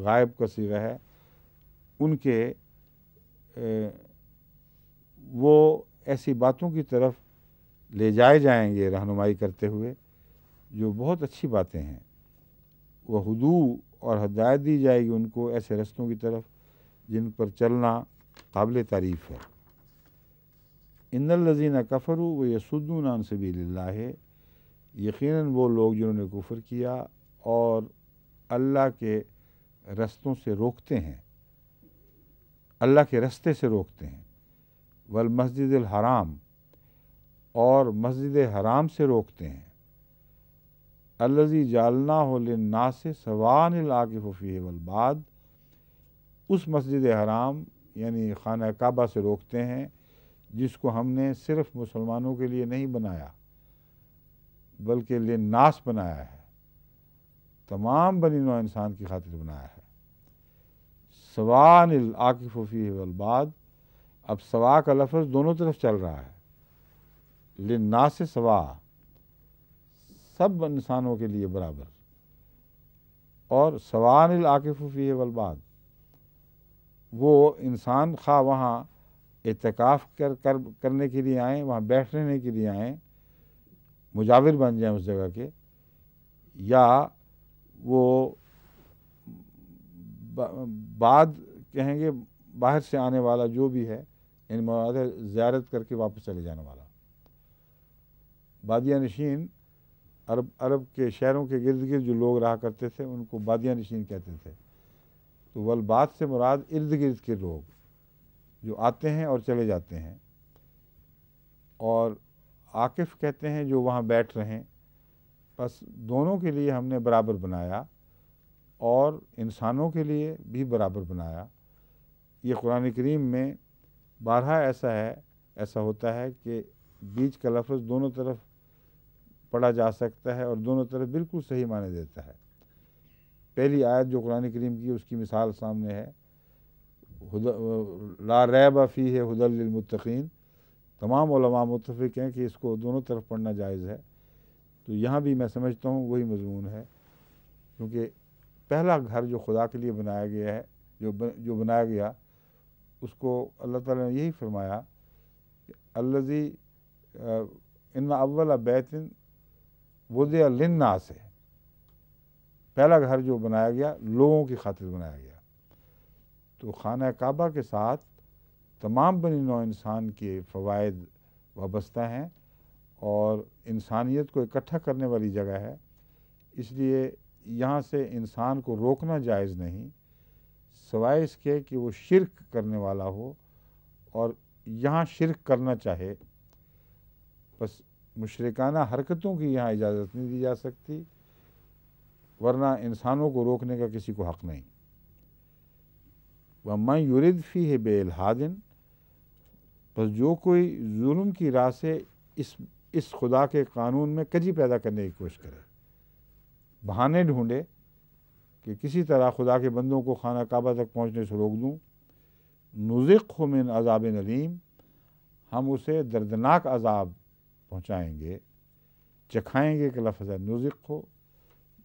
गायब का सीगा है उनके वो ऐसी बातों की तरफ ले जाए जाएंगे रहनुमाई करते हुए जो बहुत अच्छी बातें हैं वह हदू और हदायत दी जाएगी उनको ऐसे रस्तों की तरफ जिन पर चलना काबिल तारीफ़ है इन लजीन कफ़रू व यसुद्दूनान है यकीन वो लोग जिन्होंने कुफर किया और अल्लाह के रस्तों से रोकते हैं अल्लाह के रस्ते से रोकते हैं वल मस्जिद हराम और मस्जिद हराम से रोकते हैं अलजी जालना होलना से सवान आकिफ फ़ी वलबाद उस मस्जिद हराम यानी खाना काबा से रोकते हैं जिसको हमने सिर्फ मुसलमानों के लिए नहीं बनाया बल्कि लिनास बनाया है तमाम बनी नौ इंसान की खातिर बनाया है सवान आकिफ़ वलबाद अब सवा का लफ्ज़ दोनों तरफ चल रहा है लिन्ना से सवा सब इंसानों के लिए बराबर और सवान आकफ़ी फ़ी वलबाद वो इंसान खा वहाँ एतकाफ़ कर, कर करने के लिए आएँ वहाँ बैठ रहने के लिए आएँ मुजाविर बन जाएँ उस जगह के या वो बाद कहेंगे बाहर से आने वाला जो भी है यानी है ज़्यारत करके वापस चले जाने वाला बादिया नशीन अरब अरब के शहरों के गिर्द गिर्द जो लोग रहा करते थे उनको बादिया नशीन कहते थे तो बाद से मुराद इर्द गिर्द के लोग जो आते हैं और चले जाते हैं और आकिफ़ कहते हैं जो वहाँ बैठ रहे हैं बस दोनों के लिए हमने बराबर बनाया और इंसानों के लिए भी बराबर बनाया ये कुरान करीम में बारह ऐसा है ऐसा होता है कि बीच का लफ्ज़ दोनों तरफ पढ़ा जा सकता है और दोनों तरफ बिल्कुल सही माने देता है पहली आयत जो कुरान करीम की उसकी मिसाल सामने है ला रैब फ़ी है हदलमतकीन तमाम मुतफ़ हैं कि इसको दोनों तरफ पढ़ना जायज़ है तो यहाँ भी मैं समझता हूँ वही मजमून है क्योंकि पहला घर जो खुदा के लिए बनाया गया है जो बन, जो बनाया गया उसको अल्लाह ताला ने यही फरमाया अल्लाजी इन अव्वल बैतिन वुदिया लिन्ना से पहला घर जो बनाया गया लोगों की खातिर बनाया गया तो खाना काबा के साथ तमाम बनी नौ इंसान के फ़वाद वाबस्ता हैं और इंसानियत को इकट्ठा करने वाली जगह है इसलिए यहाँ से इंसान को रोकना जायज़ नहीं सवाए इसके कि वो शिरक करने वाला हो और यहाँ शिरक करना चाहे बस मुशरकाना हरकतों की यहाँ इजाज़त नहीं दी जा सकती वरना इंसानों को रोकने का किसी को हक़ नहीं वह मैं फ़ी है बेलहादिन बस जो कोई जुल्म की राह से इस इस खुदा के कानून में कजी पैदा करने की कोशिश करे बहाने ढूंढे कि किसी तरह खुदा के बंदों को खाना काबा तक पहुंचने से रोक दूँ नज़िक मिन अजाब नलीम हम उसे दर्दनाक अजाब पहुँचाएँगे चखाएँगे कि लफज है नज़िक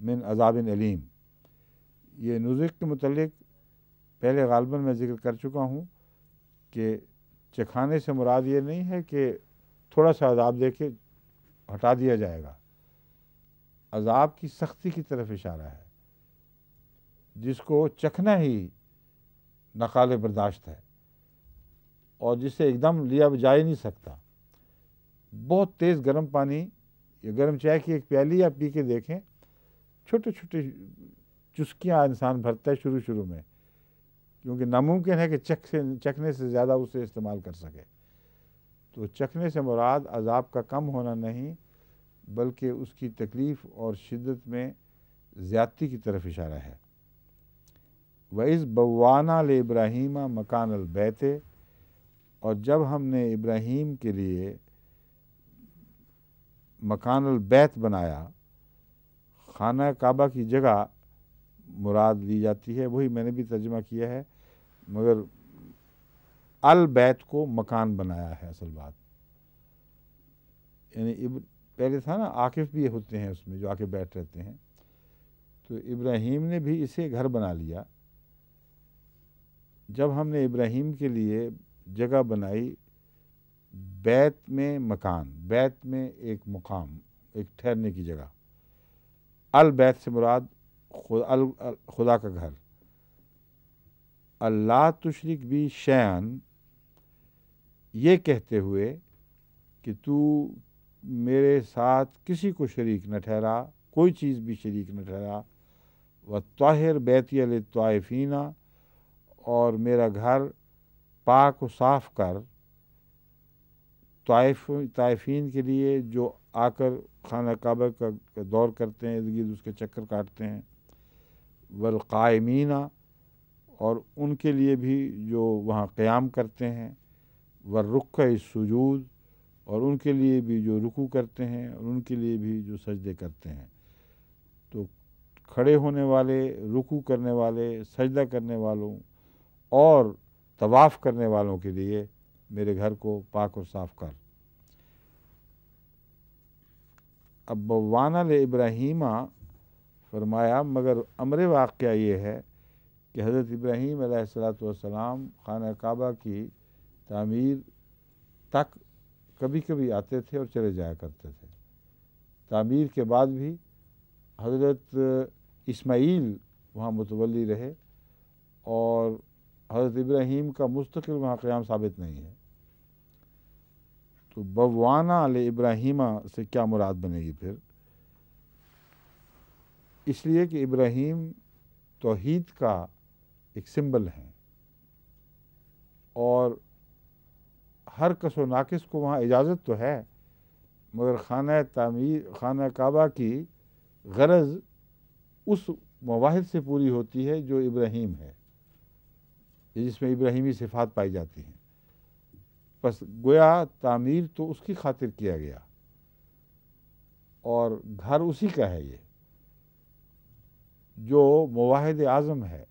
मिन अजाब नलीम ये नज़िक के मतलब पहले गालबन मैं ज़िक्र कर चुका हूँ कि चखाने से मुराद ये नहीं है कि थोड़ा सा अजाब दे के हटा दिया जाएगा अजाब की सख्ती की तरफ इशारा है जिसको चखना ही नकाल बर्दाश्त है और जिसे एकदम लिया जा ही नहीं सकता बहुत तेज़ गर्म पानी या गर्म चाय की एक प्याली आप पी के देखें छोटे छोटे चुस्कियाँ इंसान भरता है शुरू शुरू में क्योंकि नामुमकिन है कि चख से चखने से ज़्यादा उसे इस्तेमाल कर सके तो चखने से मुराद अजाब का कम होना नहीं बल्कि उसकी तकलीफ़ और शिद्दत में ज़्यादती की तरफ इशारा है व इस बवाना ले इब्राहिम मकान अलबैत और जब हमने इब्राहिम के लिए मकान अलबैत बनाया खाना काबा की जगह मुराद ली जाती है वही मैंने भी तर्जमा किया है मगर अलबैत को मकान बनाया है असल बात यानी पहले था ना आकिफ भी होते हैं उसमें जो आके बैठ रहते हैं तो इब्राहिम ने भी इसे घर बना लिया जब हमने इब्राहिम के लिए जगह बनाई बैत में मकान बैत में एक मुकाम एक ठहरने की जगह अल बैत से मुराद खुद अल, अल खुदा का घर अल्लाह तुशरिक भी शैन ये कहते हुए कि तू मेरे साथ किसी को शरीक न ठहरा कोई चीज़ भी शरीक न ठहरा व ताहिर बैतियल तोफ़ीना और मेरा घर पाक साफ कर ताइफ के लिए जो आकर खाना काबा का दौर करते हैं इर्द गिर्द उसके चक्कर काटते हैं वलकायमीना और उनके लिए भी जो वहाँ क़्याम करते हैं व रुख सजूद और उनके लिए भी जो रुकू करते हैं और उनके लिए भी जो सजदे करते हैं तो खड़े होने वाले रुकू करने वाले सजदा करने वालों और तवाफ़ करने वालों के लिए मेरे घर को पाक और साफ कर अब इब्राहिमा ले फरमाया मगर अमर वाक़ ये है कि हज़रत इब्राहीम सलाम खान काबा की तमीर तक कभी कभी आते थे और चले जाया करते थे तामीर के बाद भी हज़रत इस्माइल वहाँ मुतवली रहे और हज़रत इब्राहिम का मुस्तकिल वहाँ क़्याम साबित नहीं है तो बवाना अल इब्राहीमा से क्या मुराद बनेगी फिर इसलिए कि इब्राहीम तोहीद का एक सिंबल हैं और हर कसो नाकस को वहाँ इजाज़त तो है मगर खान तमीर खान काबा की गरज उस मवाद से पूरी होती है जो इब्राहिम है जिसमें इब्राहिमी सिफात पाई जाती हैं बस गोया तामीर तो उसकी खातिर किया गया और घर उसी का है ये जो मवाहद आज़म है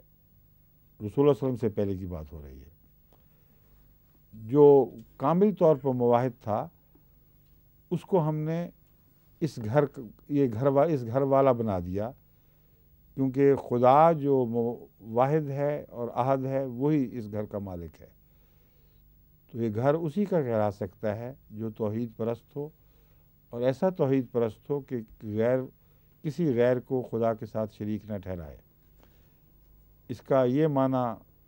रसूल वसलम से पहले की बात हो रही है जो कामिल तौर पर मुवाहिद था उसको हमने इस घर ये घर वा, इस घर वाला बना दिया क्योंकि खुदा जो वाहिद है और अहद है वही इस घर का मालिक है तो ये घर उसी का कहला सकता है जो तोहद परस्त हो और ऐसा तोहद परस्त हो कि गैर किसी गैर को खुदा के साथ शरीक न ठहराए इसका ये माना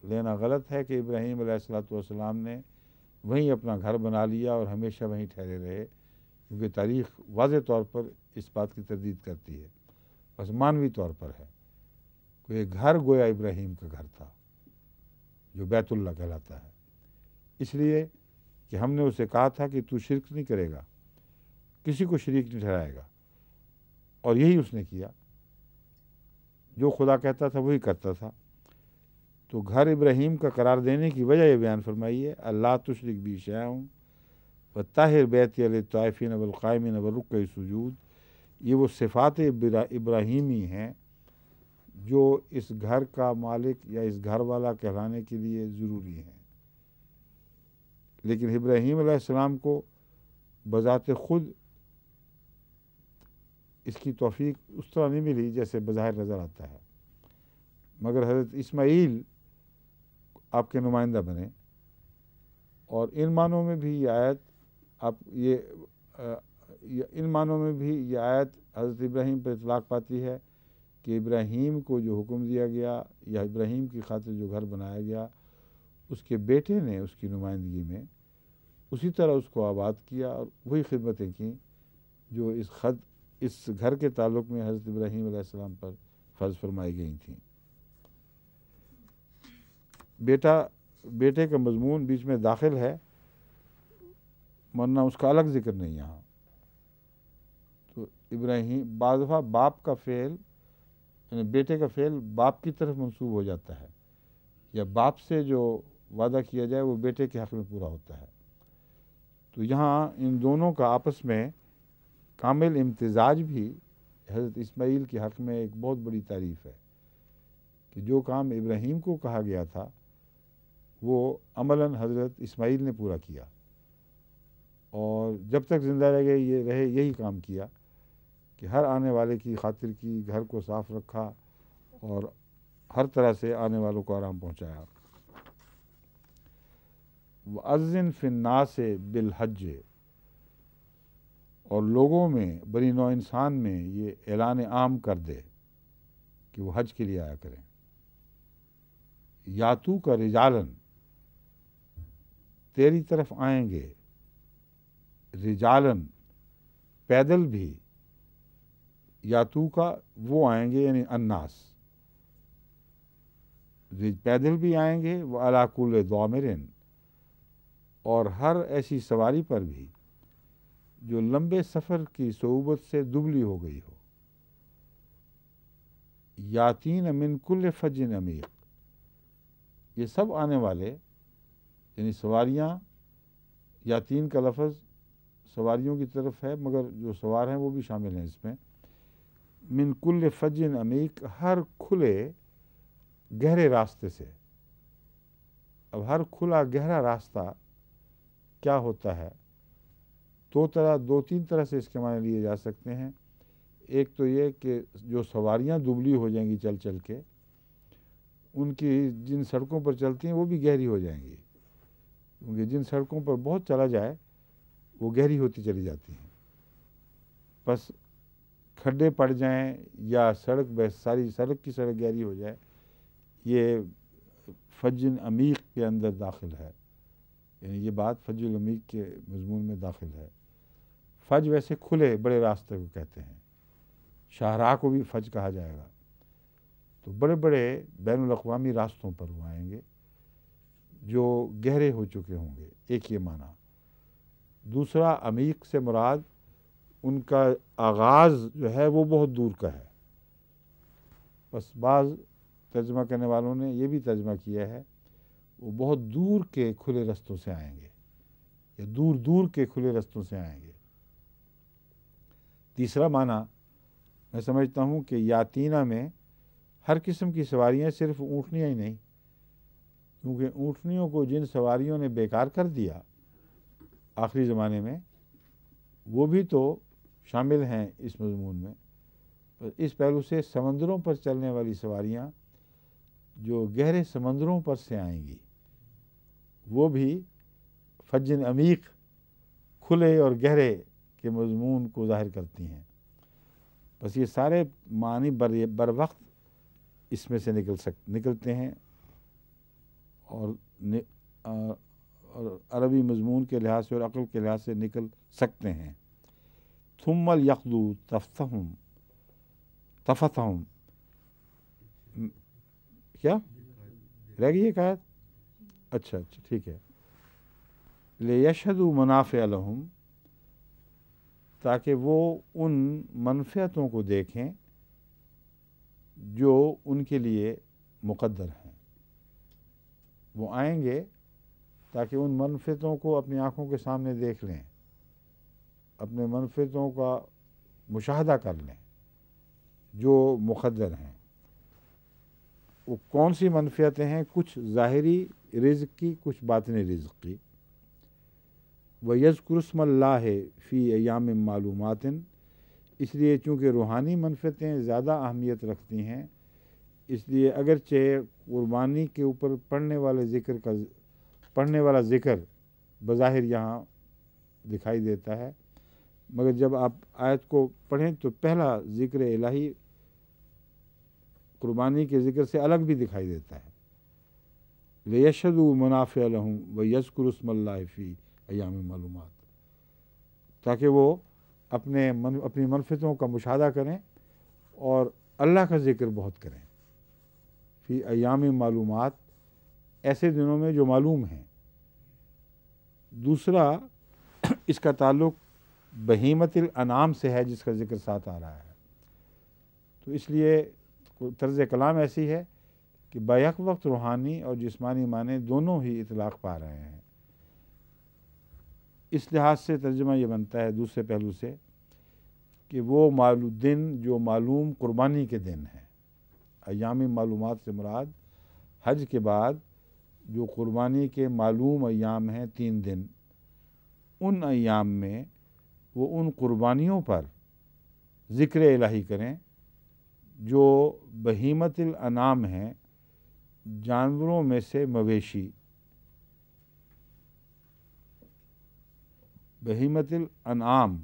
लेना गलत है कि इब्राहीम ने वहीं अपना घर बना लिया और हमेशा वहीं ठहरे रहे क्योंकि तारीख वाज तौर पर इस बात की तरदीद करती है बस मानवी तौर पर है कोई घर गोया इब्राहिम का घर था जो बैतुल्ला कहलाता है इसलिए कि हमने उसे कहा था कि तू शिरक नहीं करेगा किसी को शरीक नहीं ठहराएगा और यही उसने किया जो खुदा कहता था वही करता था तो घर इब्राहिम का करार देने की वजह यह बयान फरमाई है अल्लाह तुशरक भी शाह व ताहिर बैत अलताफ़िन अबलक़ायमिन नबरुक सजूद ये वो सिफ़ात इब्राहिमी हैं जो इस घर का मालिक या इस घर वाला कहलाने के लिए ज़रूरी हैं लेकिन इब्राहीम को बज़ात ख़ुद इसकी तोफ़ी उस तरह नहीं मिली जैसे बज़ाहिर नज़र आता है मगर हज़रत इसमाइल आपके नुमाइंदा बने और इन मानों में भी ये आयत आप ये आ, इन मानों में भी ये आयत हज़रत इब्राहीम पर इतलाक़ पाती है कि इब्राहीम को जो हुक्म दिया गया या इब्राहीम की खातिर जो घर बनाया गया उसके बेटे ने उसकी नुमाइंदगी में उसी तरह उसको आबाद किया और वही खिदमतें की जो इस खद इस घर के ताल्लुक़ में हज़रत इब्राहीम पर फ़र्ज़ फरमाई गई थी बेटा बेटे का मजमून बीच में दाखिल है वरना उसका अलग ज़िक्र नहीं यहाँ तो इब्राहिम बाजफा बाप का फ़ेल यानी बेटे का फ़ेल बाप की तरफ मंसूब हो जाता है या बाप से जो वादा किया जाए वो बेटे के हक़ में पूरा होता है तो यहाँ इन दोनों का आपस में कामिल इम्तजाज भी हज़रत इस्माइल के हक़ में एक बहुत बड़ी तारीफ़ है कि जो काम इब्राहिम को कहा गया था वो अमला हज़रत इस्माइल ने पूरा किया और जब तक ज़िंदा रह गए ये रहे यही काम किया कि हर आने वाले की खातिर की घर को साफ़ रखा और हर तरह से आने वालों को आराम पहुँचाया वज़न फ़िन्ना से बिलहज और लोगों में बनी नौ इंसान में ये ऐलान आम कर दे कि वो हज के लिए आया करें यातू का रिजालन तेरी तरफ आएंगे रिजालन पैदल भी यातू का वो आएंगे यानी अन्नास पैदल भी आएंगे वो अलाकुल दामरिन और हर ऐसी सवारी पर भी जो लंबे सफ़र की सूबत से दुबली हो गई हो यातीन अमिन कुल फजन अमीक ये सब आने वाले यानी सवारियाँ या तीन का लफज सवारियों की तरफ है मगर जो सवार हैं वो भी शामिल हैं इसमें मिनकुल फजिन अमीक हर खुले गहरे रास्ते से अब हर खुला गहरा रास्ता क्या होता है दो तरह दो तीन तरह से इसके माने लिए जा सकते हैं एक तो ये कि जो सवारियां दुबली हो जाएंगी चल चल के उनकी जिन सड़कों पर चलती हैं वो भी गहरी हो जाएंगी क्योंकि जिन सड़कों पर बहुत चला जाए वो गहरी होती चली जाती हैं बस खड्डे पड़ जाएं या सड़क बह सारी सड़क की सड़क गहरी हो जाए ये फजल अमीक के अंदर दाखिल है यानी ये बात फजल अमीक के मजमून में दाखिल है फज वैसे खुले बड़े रास्ते को कहते हैं शाहराह को भी फज कहा जाएगा तो बड़े बड़े बैन अवी रास्तों पर वो आएंगे जो गहरे हो चुके होंगे एक ये माना दूसरा अमीक से मुराद उनका आगाज़ जो है वो बहुत दूर का है बस बाज़ तर्जमा करने वालों ने ये भी तर्जमा किया है वो बहुत दूर के खुले रस्तों से आएंगे या दूर दूर के खुले रस्तों से आएंगे तीसरा माना मैं समझता हूँ कि यातीना में हर किस्म की सवारियाँ सिर्फ ऊँटनियाँ ही नहीं क्योंकि ऊँटनियों को जिन सवारियों ने बेकार कर दिया आखिरी ज़माने में वो भी तो शामिल हैं इस मजमून में इस पहलू से समंदरों पर चलने वाली सवारियाँ जो गहरे समंदरों पर से आएंगी वो भी फजन अमीक खुले और गहरे के मजमून को ज़ाहिर करती हैं बस ये सारे मानी बर बर वक्त इसमें से निकल सक निकलते हैं और और अरबी मजमून के लिहाज से और अक़ल के लिहाज से निकल सकते हैं थुमल यकदू तफ्तम तफम क्या रह गई है अच्छा अच्छा ठीक है ले यशद मुनाफ़ अलहम ताकि वो उन मनफ़ियतों को देखें जो उनके लिए मुकद्दर हैं वो आएंगे ताकि उन मनफितों को अपनी आँखों के सामने देख लें अपने मनफितों का मुशाहदा कर लें जो मुखदर हैं वो कौन सी मनफियतें हैं कुछ ज़ाहरी रिज़ की कुछ बातनी रिज़ की व अल्लाह फ़ी याम मालूमातिन इसलिए चूँकि रूहानी मनफियतें ज़्यादा अहमियत रखती हैं इसलिए अगरचे कुर्बानी के ऊपर पढ़ने वाले ज़िक्र का पढ़ने वाला ज़िक्र बज़ाहिर यहाँ दिखाई देता है मगर जब आप आयत को पढ़ें तो पहला ज़िक्र इलाही कुर्बानी के ज़िक्र से अलग भी दिखाई देता है ले यशद मुनाफ़ लहूँ व यसकुरस्मल्लाफ़ी अयाम मालूम ताकि वो अपने मन अपनी मनफतों का मुशाह करें और अल्लाह का ज़िक्र बहुत करें फ़ी अयाम मालूम ऐसे दिनों में जो मालूम हैं दूसरा इसका ताल्लुक बहीमत अनाम से है जिसका ज़िक्र साथ आ रहा है तो इसलिए तर्ज कलाम ऐसी है कि बैक वक्त रूहानी और जिसमानी माने दोनों ही इतलाक़ पा रहे हैं इस लिहाज से तर्जमा ये बनता है दूसरे पहलू से कि वो मालू दिन जो मालूम क़ुरबानी के दिन हैं अयामी मालूम से मुराद हज के बाद जो क़ुरबानी के मालूम अयाम हैं तीन दिन उन अयाम में वो उन क़ुरबानियों पर ज़िक्र इलाही करें जो बहीमतलनाम हैं जानवरों में से मवेशी बहीमतलनाम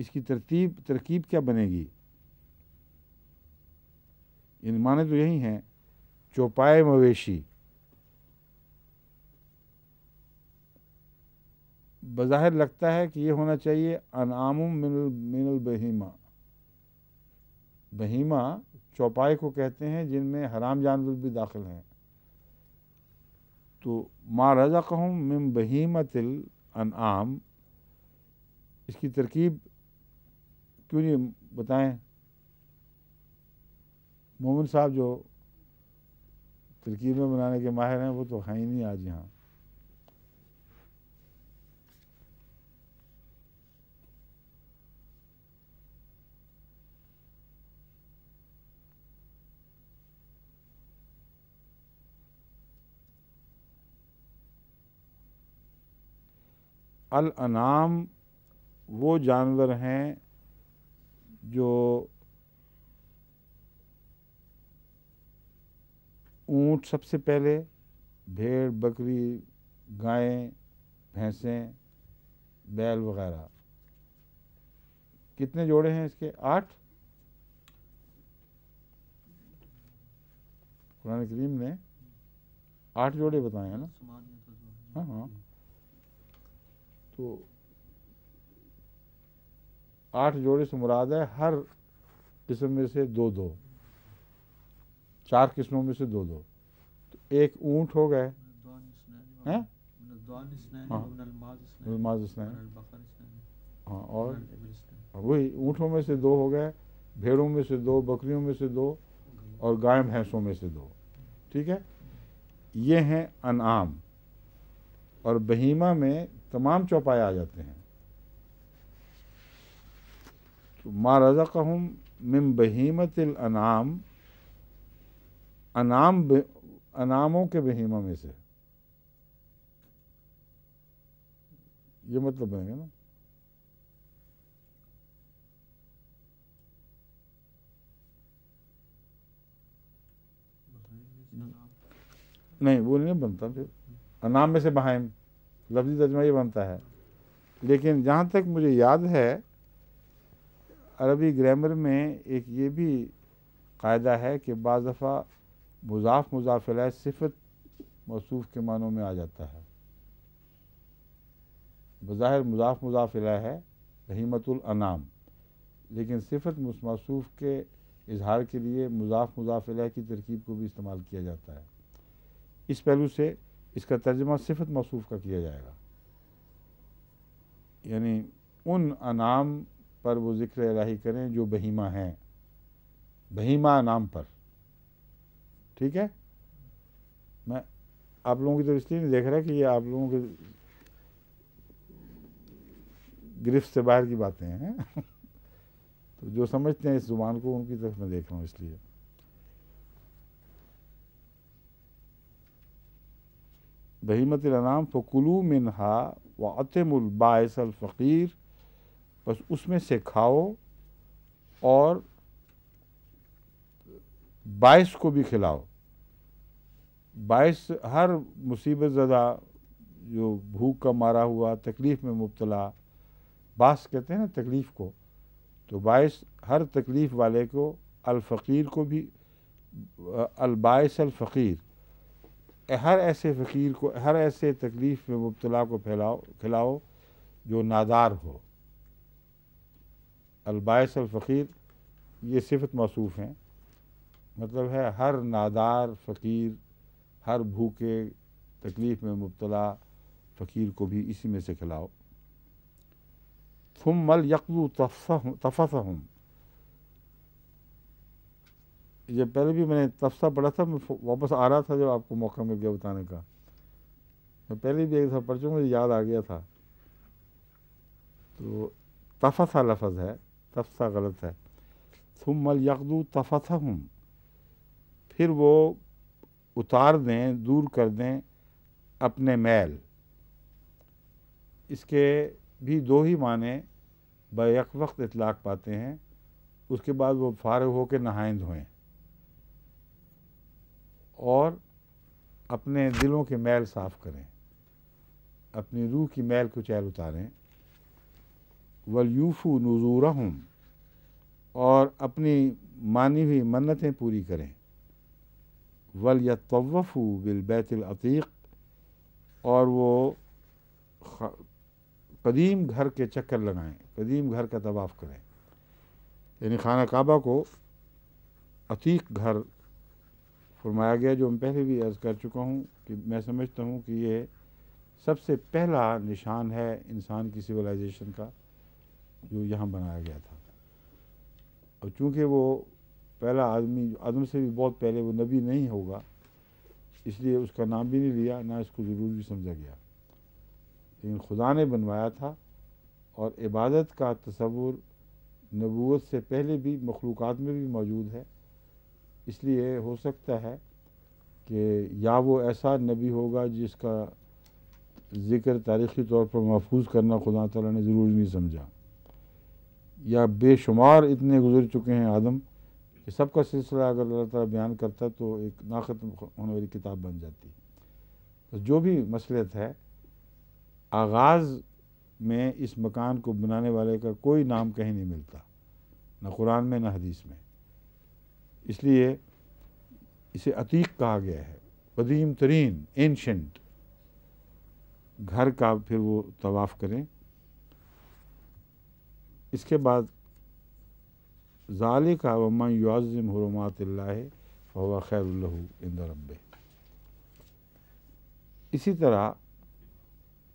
इसकी तरतीब तरकीब क्या बनेगी इन माने तो यही हैं चौपाए मवेशी बज़ाहिर लगता है कि ये होना चाहिए अनाम मिनल मिनल बहीमा बहीमा चौपाए को कहते हैं जिनमें हराम जानवर भी दाखिल हैं तो माँ रजा कहूँ मिम बहीमा तिल अनाम इसकी तरकीब क्यों नहीं बताएं मोमिन साहब जो तरकीबें बनाने के माहिर हैं वो तो हैं ही नहीं आज यहाँ अल अनाम वो जानवर हैं जो ऊँट सबसे पहले भेड़ बकरी गायें भैंसें बैल वगैरह कितने जोड़े हैं इसके आठ कुरान करीम ने आठ जोड़े बताए हैं ना हाँ हाँ तो आठ जोड़े से मुराद है हर किस्म में से दो दो चार किस्मों में से दो दो तो एक ऊँट हो गए हैं हाँ, हाँ और हाँ, वही ऊँटों में से दो हो गए भेड़ों में से दो बकरियों में से दो और गाय भैंसों में से दो ठीक है ये हैं अनाम और बहीमा में तमाम चौपाए आ जाते हैं तो मा कहूँ मिम बहीमत अनाम अनाम अनामों के बहीमा में से ये मतलब बनेगा ना नहीं वो नहीं बनता फिर अनाम में से बहाइम लफ्जी तजमा ये बनता है लेकिन जहाँ तक मुझे याद है अरबी ग्रामर में एक ये भी कायदा है कि बाज़ दफ़ा मुजाफ मुजाफिल सिफत मौसूफ़ के मानों में आ जाता है बज़ाहिर मुजाफ मुजाफिल है रहीमतुल अनाम लेकिन सिफत मौसूफ़ के इजहार के लिए मुजाफ मुजाफिल की तरकीब को भी इस्तेमाल किया जाता है इस पहलू से इसका तर्जमा सिफत मौसूफ़ का किया जाएगा यानी उन अनाम पर वो ज़िक्र करें जो बहीमा हैं बहीमा नाम पर ठीक है मैं आप लोगों की तो इसलिए नहीं देख रहा कि ये आप लोगों के गिरफ्त से बाहर की बातें हैं तो जो समझते हैं इस जुबान को उनकी तरफ मैं देख रहा हूँ इसलिए बहीमत नाम फ़कुलू मिनहा व अतमुल बायसल फ़कीर बस उसमें से खाओ और बाईस को भी खिलाओ बाईस हर मुसीबत ज़दा जो भूख का मारा हुआ तकलीफ़ में मुबतला बास कहते हैं ना तकलीफ़ को तो बायस हर तकलीफ़ वाले को अलफ़ीर को भी अलबायस अलफ़ीर हर ऐसे फ़कीर को हर ऐसे तकलीफ़ में मुबतला को फैलाओ खिलाओ जो नादार हो अलबायस अलफ़ीर ये सिफत मौसूफ़ हैं मतलब है हर नादार फ़कीर हर भूखे तकलीफ़ में मुबतला फ़कीर को भी इसी में से खिलाओ थुम मल यकलू तफस हम ये पहले भी मैंने तफसा पढ़ा था मैं वापस आ रहा था जब आपको मौका मिल गया बताने का मैं पहले भी एक दफ़ा पढ़ चुका मुझे याद आ गया था तो तफसा लफज है तफसा गलत है तुम मल यकदू तफसा हम फिर वो उतार दें दूर कर दें अपने मैल इसके भी दो ही माने बक वक्त इतलाक़ पाते हैं उसके बाद वो फारग हो के नहाएं धोएं और अपने दिलों के मैल साफ़ करें अपनी रूह की मैल को चैल उतारें वलयूफ़ नजूर और अपनी मानी हुई मन्नतें पूरी करें वल यतवफ़ू बिलबैतलतीक़ और वो कदीम घर के चक्कर लगाएं कदीम घर का तवाफ़ करें यानी खाना काबा को अतीक घर फरमाया गया जो मैं पहले भी अर्ज़ कर चुका हूँ कि मैं समझता हूँ कि ये सबसे पहला निशान है इंसान की सिविलाइजेशन का जो यहाँ बनाया गया था और चूँकि वो पहला आदमी जो आदम से भी बहुत पहले वो नबी नहीं होगा इसलिए उसका नाम भी नहीं लिया ना इसको ज़रूर भी समझा गया लेकिन खुदा ने बनवाया था और इबादत का तस्वुर नबूत से पहले भी मखलूक में भी मौजूद है इसलिए हो सकता है कि या वो ऐसा नबी होगा जिसका ज़िक्र तारीख़ी तौर पर महफूज करना खुदा तला ने ज़रूरी नहीं समझा या बेशुमार इतने गुज़र चुके हैं आदम ये सब का सिलसिला अगर अल्लाह तला बयान करता तो एक ना ख़त्म होने वाली किताब बन जाती तो जो भी मसलत है आगाज़ में इस मकान को बनाने वाले का कोई नाम कहीं नहीं मिलता ना कुरान में ना हदीस में इसलिए इसे अतीक कहा गया है कदीम तरीन एनशेंट घर का फिर वो तवाफ़ करें इसके बाद ज़ाल का वमन युज़म हरमातिल्ला फ़वा खैरलू इंद रब इसी तरह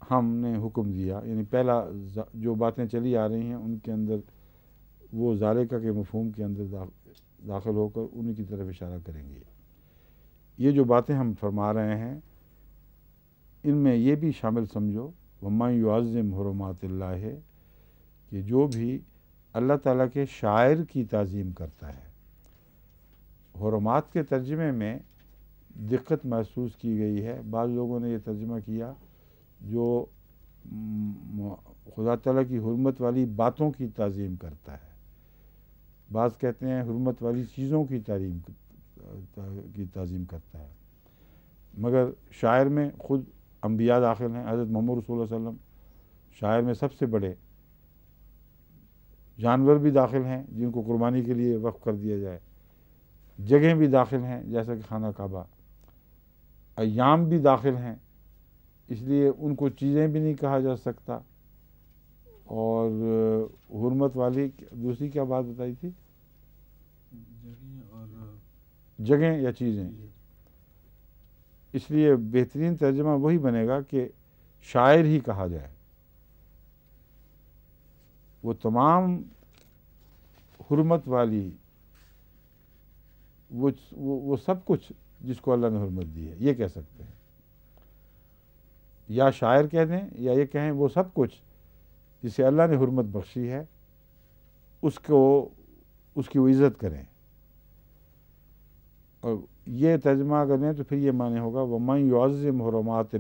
हमने हुक्म दिया यानी पहला जो बातें चली आ रही हैं उनके अंदर वो जालिका के मफहूम के अंदर दाखिल होकर उन्हीं की तरफ इशारा करेंगे ये जो बातें हम फरमा रहे हैं इनमें यह भी शामिल समझो वमा युज़म हरमातिल्ला कि जो भी अल्लाह ताला के शायर की तज़ीम करता है हरमात के तर्जमे में दिक्कत महसूस की गई है बाद लोगों ने यह तर्जमा किया जो खुदा तला की हरमत वाली बातों की तज़ीम करता है बाज़ कहते हैं हरमत वाली चीज़ों की तारीम की तज़ीम करता है मगर शायर में ख़ुद अम्बिया दाखिल हैं हज़रत रसोल वसम शायर में सबसे बड़े जानवर भी दाखिल हैं जिनको कुर्बानी के लिए वक्फ कर दिया जाए जगह भी दाखिल हैं जैसा कि खाना काबा अयाम भी दाखिल हैं इसलिए उनको चीज़ें भी नहीं कहा जा सकता और हरमत वाली दूसरी क्या बात बताई थी जगह या चीज़ें इसलिए बेहतरीन तर्जमा वही बनेगा कि शायर ही कहा जाए वो तमाम हरमत वाली वो वो वो सब कुछ जिसको अल्लाह ने हरमत दी है ये कह सकते हैं या शायर कह दें या ये कहें वो सब कुछ जिसे अल्लाह ने हरमत बख्शी है उसको उसकी वो इज़्ज़त करें और ये तर्जमा करें तो फिर ये माने होगा वह मैं युज़म हरमात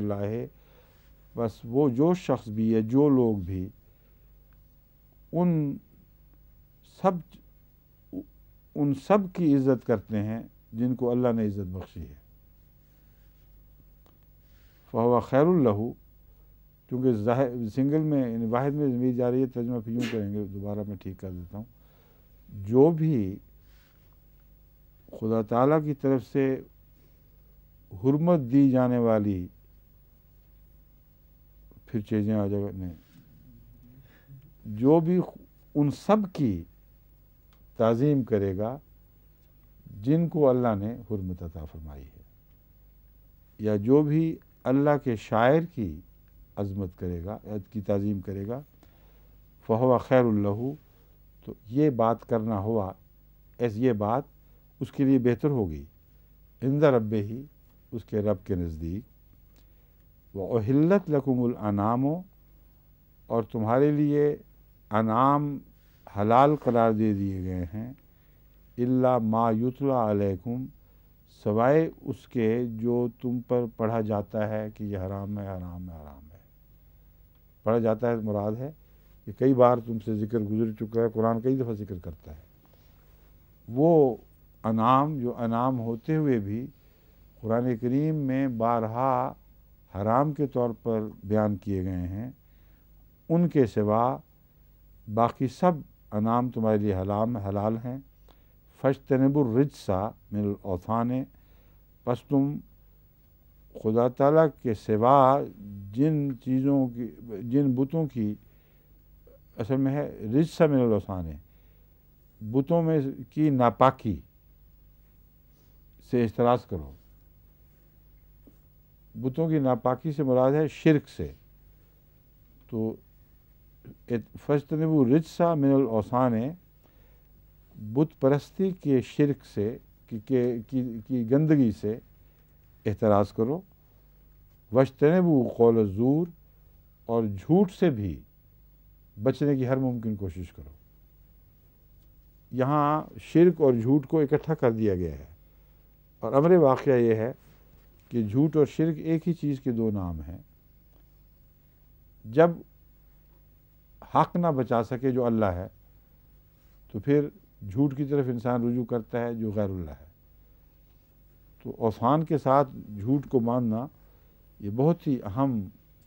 बस वो जो शख्स भी है जो लोग भी उन सब उन सब की इज़्ज़त करते हैं जिनको अल्लाह ने इज़्ज़त बख्शी है फ़वा ख़ैरू क्योंकि सिंगल में वाहिद में ज़मीर जा रही है तर्जमा फिर यूँ करेंगे दोबारा मैं ठीक कर देता हूँ जो भी खुदा ताला की तरफ से हरमत दी जाने वाली फिर चीज़ें आ जाए नहीं जो भी उन सब की तज़ीम करेगा जिनको अल्लाह ने हरमत फरमाई है या जो भी अल्लाह के शायर की अजमत करेगा की तज़ीम करेगा फ़हवा खैरल्लहू तो ये बात करना हुआ ऐस ये बात उसके लिए बेहतर होगी इंदा रब ही उसके रब के नज़दीक वहलत लकुमुल अनामो और तुम्हारे लिए अनाम हलाल करार दे दिए गए हैं इल्ला युतला अलैकुम सवाए उसके जो तुम पर पढ़ा जाता है कि यह हराम है हराम है हराम है पढ़ा जाता है तो मुराद है कि कई बार तुमसे जिक्र गुजर चुका है कुरान कई दफ़ा जिक्र करता है वो अनाम जो अनाम होते हुए भी कुरान करीम में बारहा हराम के तौर पर बयान किए गए हैं उनके सिवा बाकी सब अनाम तुम्हारे लिए हलाम हलाल हैं फ़श सा मिनौथान बस तुम खुदा तला के सिवा जिन चीज़ों की जिन बुतों की असल में है रिजसा सा है बुतों में की नापाकी से इजतराज़ करो बुतों की नापाकी से मुराद है शिरक से तो फ़जतनबू रिजसा मिनल ओसान बुत परस्ती के शिरक से कि, के, की, की गंदगी से एतराज़ करो वजतनबू कौल ज़ूर और झूठ से भी बचने की हर मुमकिन कोशिश करो यहाँ शिरक और झूठ को इकट्ठा कर दिया गया है और अमर वाक़ यह है कि झूठ और शिरक एक ही चीज़ के दो नाम हैं जब हक ना बचा सके जो अल्लाह है तो फिर झूठ की तरफ इंसान रुजू करता है जो गैरुल्ला है तो औसान के साथ झूठ को मानना ये बहुत ही अहम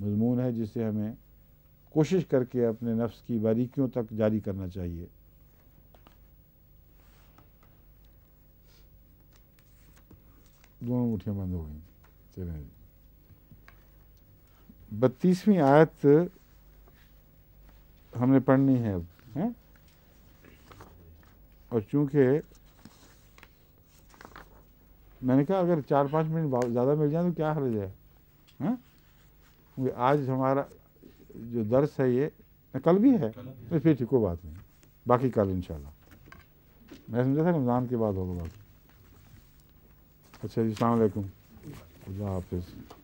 मजमून है जिसे हमें कोशिश करके अपने नफ्स की बारीकियों तक जारी करना चाहिए दोनों मुठियाँ बंद हो गई चलें बत्तीसवीं आयत हमने पढ़नी है अब हैं और चूंकि मैंने कहा अगर चार पाँच मिनट ज़्यादा मिल जाए तो क्या हर्ज है हैं क्योंकि आज हमारा जो दर्स है ये कल भी है तो फिर ठीक कोई बात नहीं बाकी कल इंशाल्लाह मैं समझा था रमज़ान के बाद होगा बाकी अच्छा जी अलैक्म खुदा हाफिज़